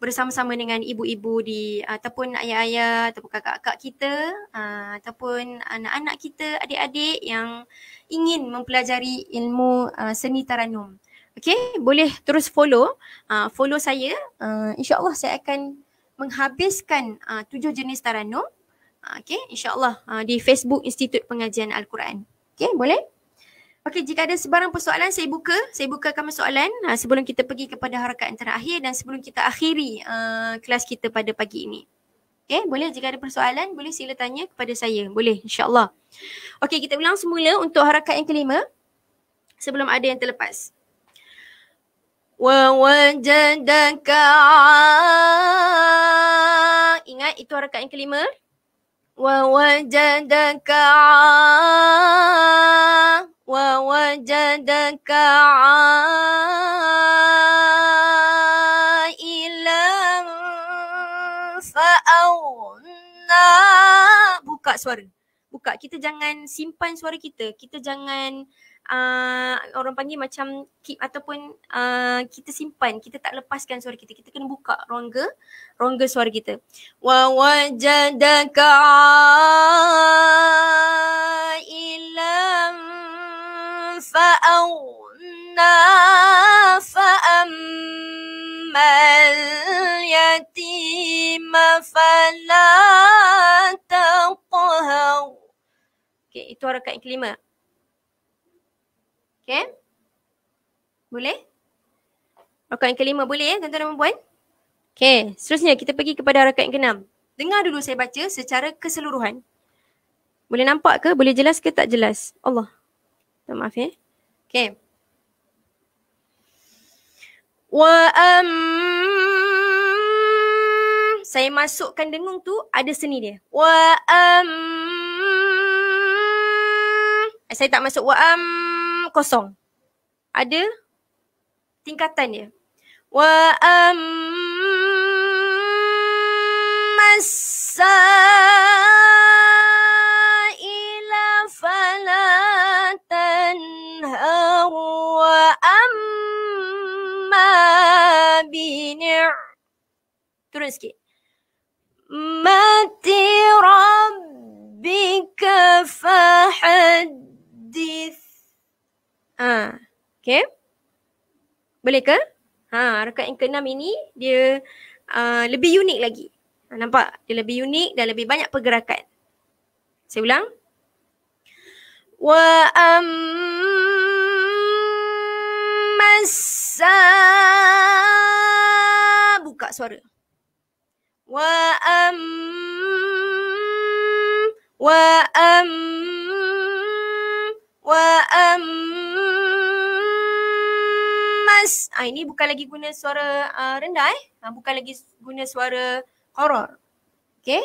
bersama-sama dengan ibu-ibu di ataupun ayah-ayah ataupun kakak-kakak kita uh, ataupun anak-anak kita, adik-adik yang ingin mempelajari ilmu uh, seni taranum. Okay, boleh terus follow. Uh, follow saya. Uh, InsyaAllah saya akan menghabiskan uh, tujuh jenis taranum. Okay, insyaAllah uh, di Facebook Institut Pengajian Al-Quran. Okay, boleh? Okay, jika ada sebarang persoalan, saya buka. Saya buka kamar soalan uh, sebelum kita pergi kepada harakat terakhir dan sebelum kita akhiri uh, kelas kita pada pagi ini. Okay, boleh jika ada persoalan, boleh sila tanya kepada saya. Boleh, insyaAllah. Okay, kita ulang semula untuk harakat yang kelima sebelum ada yang terlepas. Wawajan dan Ingat itu harakat yang kelima ووجدك ع ووجدك Buka suara. Buka kita jangan simpan suara kita. Kita jangan uh, orang panggil macam keep ataupun uh, kita simpan kita tak lepaskan suara kita kita kena buka rongga rongga suara kita wa wajadaka ilam fa'anna fa'ammal yatima fala Okay, itu harakat yang kelima. Okay. Boleh? Rakaat yang kelima boleh ya tuan-tuan dan puan-puan? Okay. Seterusnya kita pergi kepada rakaat yang keenam. Dengar dulu saya baca secara keseluruhan. Boleh nampak ke? Boleh jelas ke tak jelas? Allah. Tak maaf ya. Eh. Okay. Wa am saya masukkan dengung tu ada seni dia. Wa am eh, saya tak masuk wa am kosong. Ada tingkatan dia. Wa ammasa ila falatan wa amma bini' Turun sikit. Mati rabbika fahadith Ha, okay. Boleh ke? Ha, rakaat yang keenam ini dia uh, lebih unik lagi. Ha, nampak? Dia lebih unik dan lebih banyak pergerakan. Saya ulang. Wa ammasa buka suara. Wa am wa am wa am Mas, ah, ini bukan lagi guna suara uh, rendah eh. Ah, bukan lagi guna suara horor. Okay.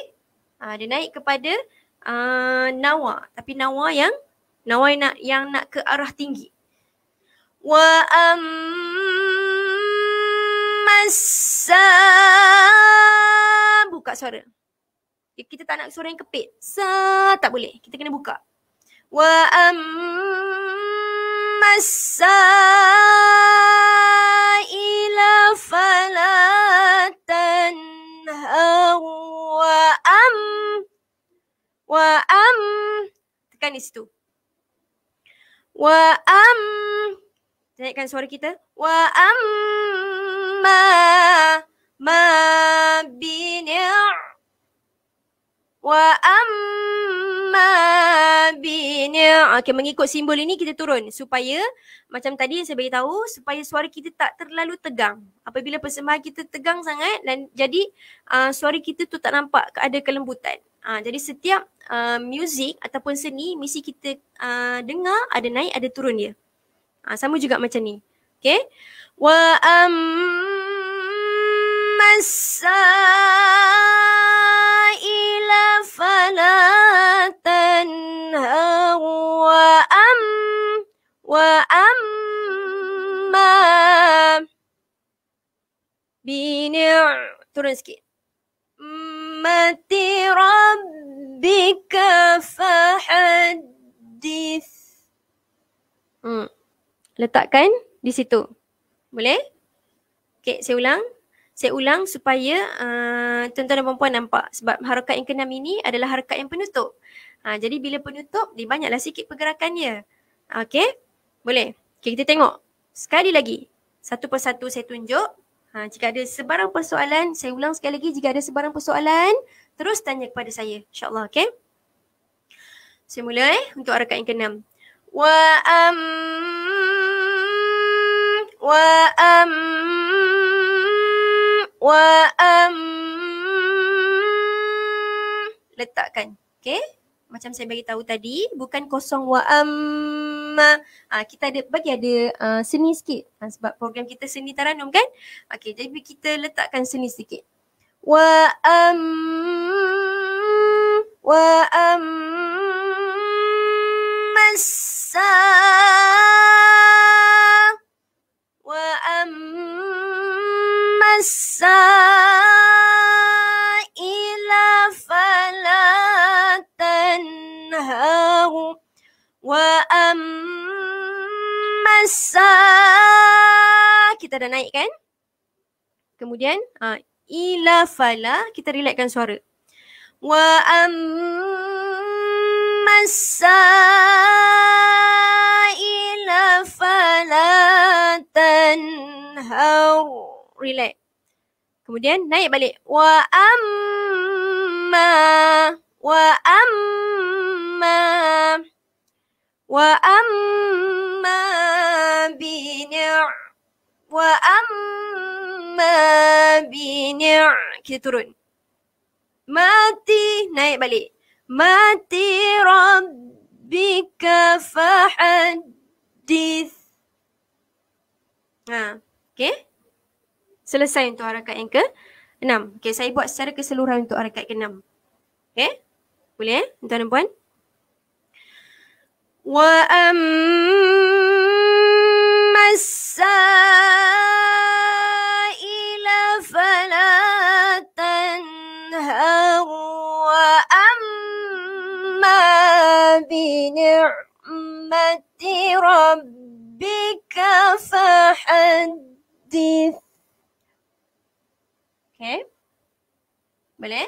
Ah, dia naik kepada uh, Nawa. Tapi Nawa yang Nawa yang nak, yang nak ke arah tinggi. Wa ammasa Buka suara. Kita tak nak suara yang kepit. Sa, tak boleh. Kita kena buka. Wa ammasa السائل فلا تنهر وأم وأم كان يستو وأم Naikkan suara kita. Wa ma ma bini'a Wa amma bini. Okey mengikut simbol ini kita turun supaya macam tadi saya bagi tahu supaya suara kita tak terlalu tegang. Apabila persembahan kita tegang sangat dan jadi uh, suara kita tu tak nampak ada kelembutan. Uh, jadi setiap uh, ah, music ataupun seni mesti kita uh, dengar ada naik ada turun dia. Uh, sama juga macam ni. Okay. Wa amma فلا تنهر وأم وأما بنعمة ما ربك فحدث hmm. Letakkan di situ. Boleh? Okey, saya ulang. Saya ulang supaya uh, tuan-tuan dan puan-puan nampak sebab harakat yang keenam ini adalah harakat yang penutup. Ha, jadi bila penutup, dia banyaklah sikit pergerakannya. Okey? Boleh? Okay, kita tengok. Sekali lagi. Satu persatu saya tunjuk. Ha, jika ada sebarang persoalan, saya ulang sekali lagi. Jika ada sebarang persoalan, terus tanya kepada saya. InsyaAllah, okey? Saya mula eh untuk harakat yang keenam. Wa am wa am wa am letakkan okey macam saya bagi tahu tadi bukan kosong wa am ha, kita ada bagi ada uh, seni sikit ha, sebab program kita seni taranum kan okey jadi kita letakkan seni sikit wa am wa am masaa السائلَ فَلَا تَنْهَرُ وَأَمَّا السَّائِلَ kita dah naik kan kemudian ha ila fala kita relaxkan suara wa ammasa ila fala tanhau relax Kemudian naik balik. Wa amma. Wa amma. Wa amma bini'a. Wa amma bini'a. Kita turun. Mati. Naik balik. Mati rabbika fahadith. Ha. Okay selesai untuk harakat yang ke-6. Okey, saya buat secara keseluruhan untuk harakat ke-6. Okey? Boleh eh, tuan dan puan? Wa ammasa ila falatan wa amma bi rabbika fahaddith Okay. Boleh?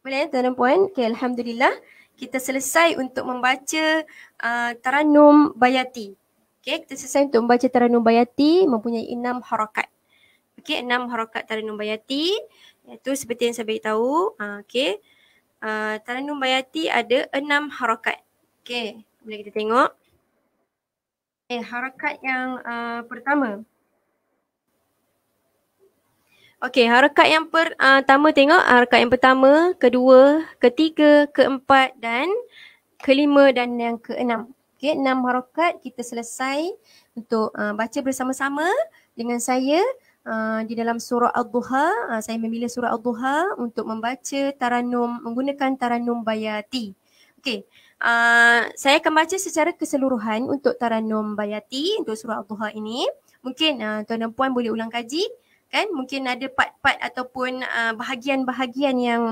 Boleh tuan dan puan? Okay, Alhamdulillah. Kita selesai untuk membaca uh, Taranum Bayati. Okay, kita selesai untuk membaca Taranum Bayati mempunyai enam harakat. Okay, enam harakat Taranum Bayati. Iaitu seperti yang saya beritahu. Uh, okay. Uh, Taranum Bayati ada enam harakat. Okay, boleh kita tengok. Eh, harakat yang uh, Pertama. Okey, harakat yang pertama ah, uh, tengok. Harakat yang pertama, kedua, ketiga, keempat dan kelima dan yang keenam. Okey, enam harakat kita selesai untuk uh, baca bersama-sama dengan saya uh, di dalam surah Al-Duha. Uh, saya memilih surah Al-Duha untuk membaca taranum menggunakan taranum bayati. Okey, uh, saya akan baca secara keseluruhan untuk taranum bayati untuk surah Al-Duha ini. Mungkin uh, tuan dan puan boleh ulang kaji kan mungkin ada part-part ataupun uh, bahagian-bahagian yang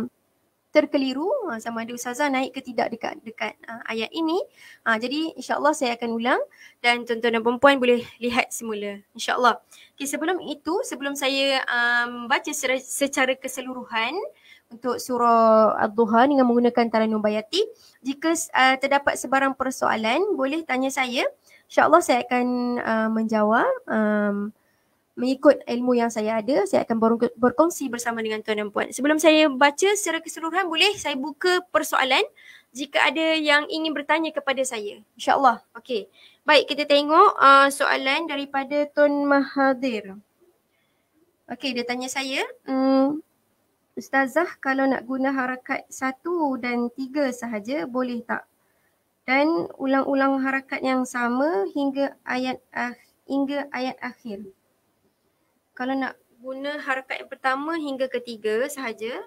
terkeliru uh, sama ada ustazah naik ke tidak dekat dekat uh, ayat ini uh, jadi insyaallah saya akan ulang dan tuan-tuan dan puan-puan boleh lihat semula insyaallah okey sebelum itu sebelum saya um, baca secara, secara keseluruhan untuk surah Ad-Duha dengan menggunakan Taranum Bayati. Jika uh, terdapat sebarang persoalan, boleh tanya saya. InsyaAllah saya akan uh, menjawab. Um, mengikut ilmu yang saya ada saya akan berkongsi bersama dengan tuan dan puan. Sebelum saya baca secara keseluruhan boleh saya buka persoalan jika ada yang ingin bertanya kepada saya. InsyaAllah. Okey. Baik kita tengok uh, soalan daripada Tun Mahathir. Okey dia tanya saya. Hmm, Ustazah kalau nak guna harakat satu dan tiga sahaja boleh tak? Dan ulang-ulang harakat yang sama hingga ayat akhir. hingga ayat akhir kalau nak guna harakat yang pertama hingga ketiga sahaja.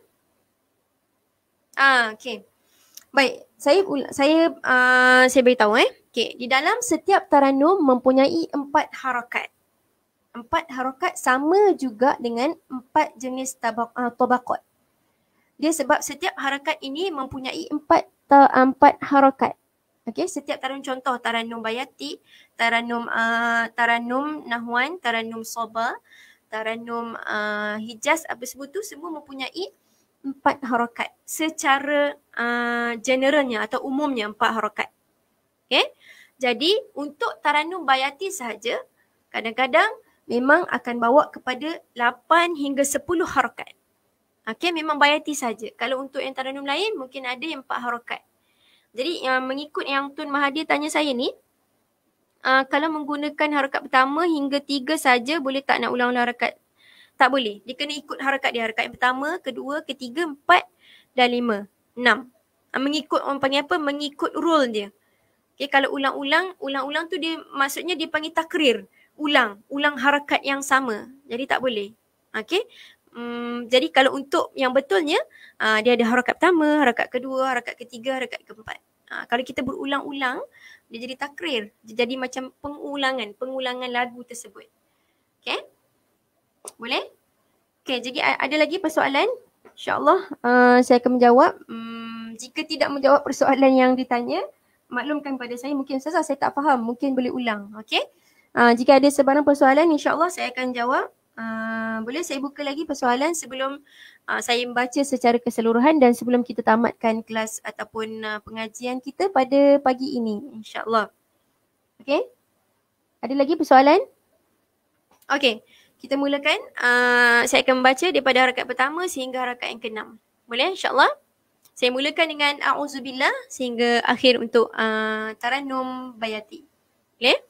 Ah, okey. Baik, saya saya uh, saya beritahu eh. Okey, di dalam setiap taranum mempunyai empat harakat. Empat harakat sama juga dengan empat jenis tabak, uh, tabakot. Dia sebab setiap harakat ini mempunyai empat ta, ah, empat harakat. Okey, setiap taranum contoh taranum bayati, taranum uh, taranum nahwan, taranum soba. Taranum uh, Hijaz apa sebut tu semua mempunyai empat harokat secara uh, generalnya atau umumnya empat harokat. Okay. Jadi untuk Taranum Bayati sahaja kadang-kadang memang akan bawa kepada lapan hingga sepuluh harokat. Okay, memang bayati saja. Kalau untuk yang Taranum lain mungkin ada yang empat harokat. Jadi yang mengikut yang Tun Mahathir tanya saya ni, uh, kalau menggunakan harakat pertama hingga tiga saja boleh tak nak ulang-ulang harakat? Tak boleh. Dia kena ikut harakat dia. Harakat yang pertama, kedua, ketiga, empat dan lima. Enam. Uh, mengikut orang panggil apa? Mengikut rule dia. Okay, kalau ulang-ulang, ulang-ulang tu dia maksudnya dia panggil takrir. Ulang. Ulang harakat yang sama. Jadi tak boleh. Okay. Hmm, jadi kalau untuk yang betulnya, uh, dia ada harakat pertama, harakat kedua, harakat ketiga, harakat keempat. Uh, kalau kita berulang-ulang, dia jadi takrir. Dia jadi macam pengulangan, pengulangan lagu tersebut. Okay? Boleh? Okay, jadi ada lagi persoalan? InsyaAllah uh, saya akan menjawab. Hmm, jika tidak menjawab persoalan yang ditanya, maklumkan kepada saya mungkin saya tak faham, mungkin boleh ulang. Okay? Uh, jika ada sebarang persoalan, insyaAllah saya akan jawab. Uh, boleh saya buka lagi persoalan sebelum uh, saya membaca secara keseluruhan dan sebelum kita tamatkan kelas ataupun uh, pengajian kita pada pagi ini insyaAllah. Okay. Ada lagi persoalan? Okay. Kita mulakan. Uh, saya akan membaca daripada harakat pertama sehingga harakat yang keenam. Boleh insyaAllah. Saya mulakan dengan A'udzubillah sehingga akhir untuk uh, Taranum Bayati. Boleh? Okay.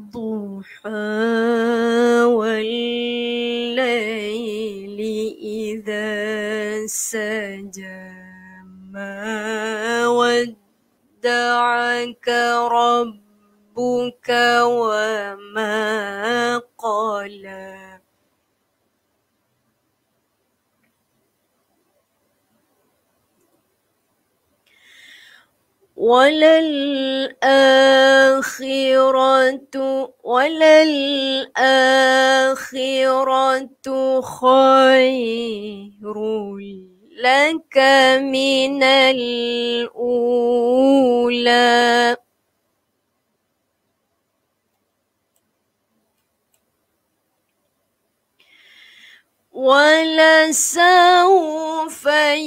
الضحى والليل إذا سجى ما ودعك ربك وما قلى وللآخرة وللآخرة خير لك من الأولى ولسوف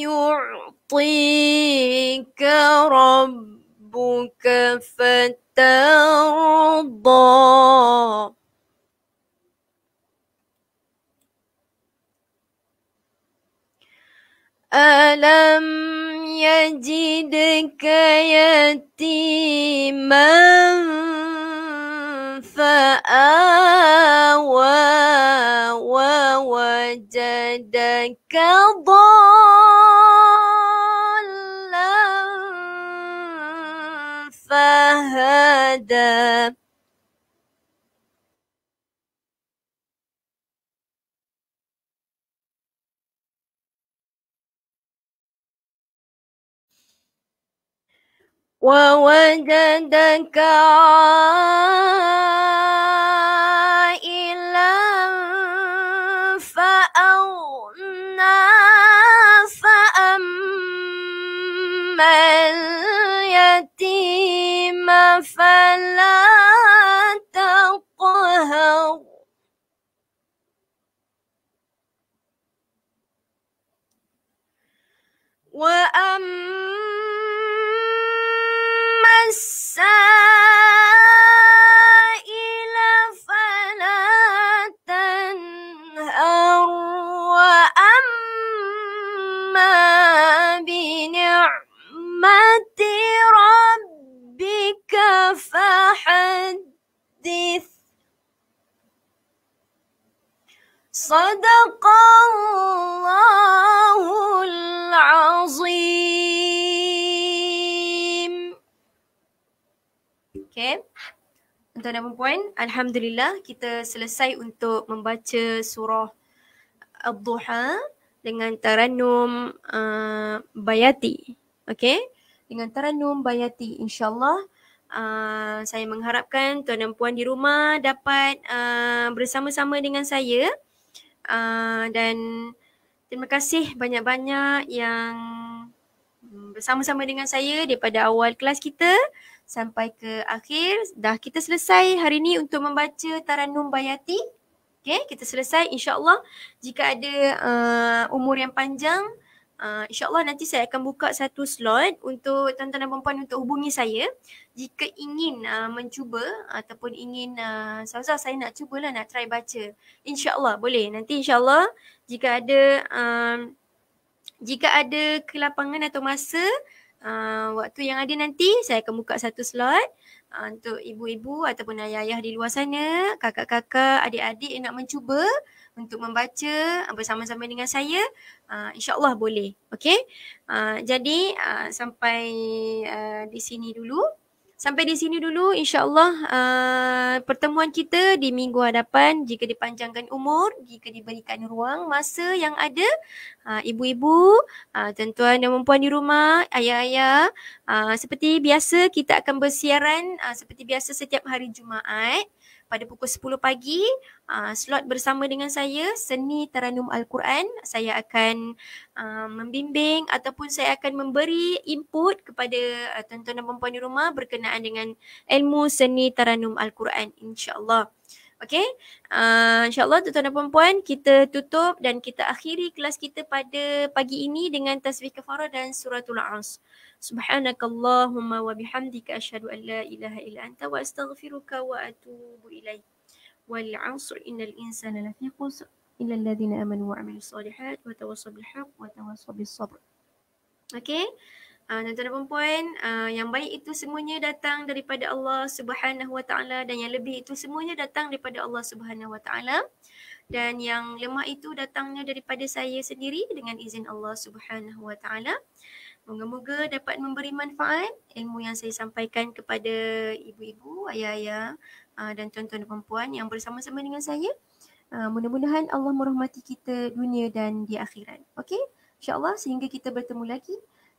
يعطى يعطيك ربك فترضى ألم يجدك يتيما فآوى ووجدك ضالا ووجدك عائلا فأغنى فأما فلا تقهر وأما السائل صدق Tuan dan perempuan, Alhamdulillah kita selesai untuk membaca surah al dengan Taranum uh, Bayati. Okay? Dengan Taranum Bayati insyaAllah. Uh, saya mengharapkan tuan dan puan di rumah dapat uh, bersama-sama dengan saya. Ah, dan terima kasih banyak-banyak yang mm, bersama-sama dengan saya daripada awal kelas kita sampai ke akhir. Dah kita selesai hari ini untuk membaca Taranum Bayati. Okay, kita selesai insyaAllah. Jika ada uh, umur yang panjang, uh, insyaAllah nanti saya akan buka satu slot untuk tuan-tuan dan perempuan untuk hubungi saya jika ingin uh, mencuba ataupun ingin uh, saya nak cubalah nak try baca. InsyaAllah boleh. Nanti insyaAllah jika ada um, jika ada kelapangan atau masa uh, waktu yang ada nanti saya akan buka satu slot untuk ibu-ibu ataupun ayah-ayah di luar sana, kakak-kakak, adik-adik yang nak mencuba untuk membaca bersama-sama dengan saya uh, insyaallah boleh okay? uh, ah, jadi uh, sampai uh, di sini dulu sampai di sini dulu insyaallah uh, pertemuan kita di minggu hadapan jika dipanjangkan umur jika diberikan ruang masa yang ada ibu-ibu uh, tuan-tuan dan puan di rumah ayah-ayah uh, seperti biasa kita akan bersiaran uh, seperti biasa setiap hari jumaat pada pukul 10 pagi uh, slot bersama dengan saya seni taranum al-Quran saya akan uh, membimbing ataupun saya akan memberi input kepada uh, tuan-tuan dan puan-puan di rumah berkenaan dengan ilmu seni taranum al-Quran insya-Allah. Okay. Uh, ah, InsyaAllah tuan-tuan dan perempuan kita tutup dan kita akhiri kelas kita pada pagi ini dengan tasbih kafarah dan suratul as. Subhanakallahumma wa bihamdika ashadu an la ilaha illa anta wa astaghfiruka wa atubu ilai Wal asr innal insana lafi illa alladhina amanu wa amilu salihat wa tawassab lhaq wa tawassab sabr. Okay tuan-tuan ah, dan puan uh, ah, yang baik itu semuanya datang daripada Allah Subhanahu dan yang lebih itu semuanya datang daripada Allah Subhanahu Dan yang lemah itu datangnya daripada saya sendiri dengan izin Allah Subhanahu Moga-moga dapat memberi manfaat ilmu yang saya sampaikan kepada ibu-ibu, ayah-ayah uh, dan tuan-tuan dan puan yang bersama-sama dengan saya. Uh, mudah-mudahan Allah merahmati kita dunia dan di akhirat. okay, InsyaAllah sehingga kita bertemu lagi.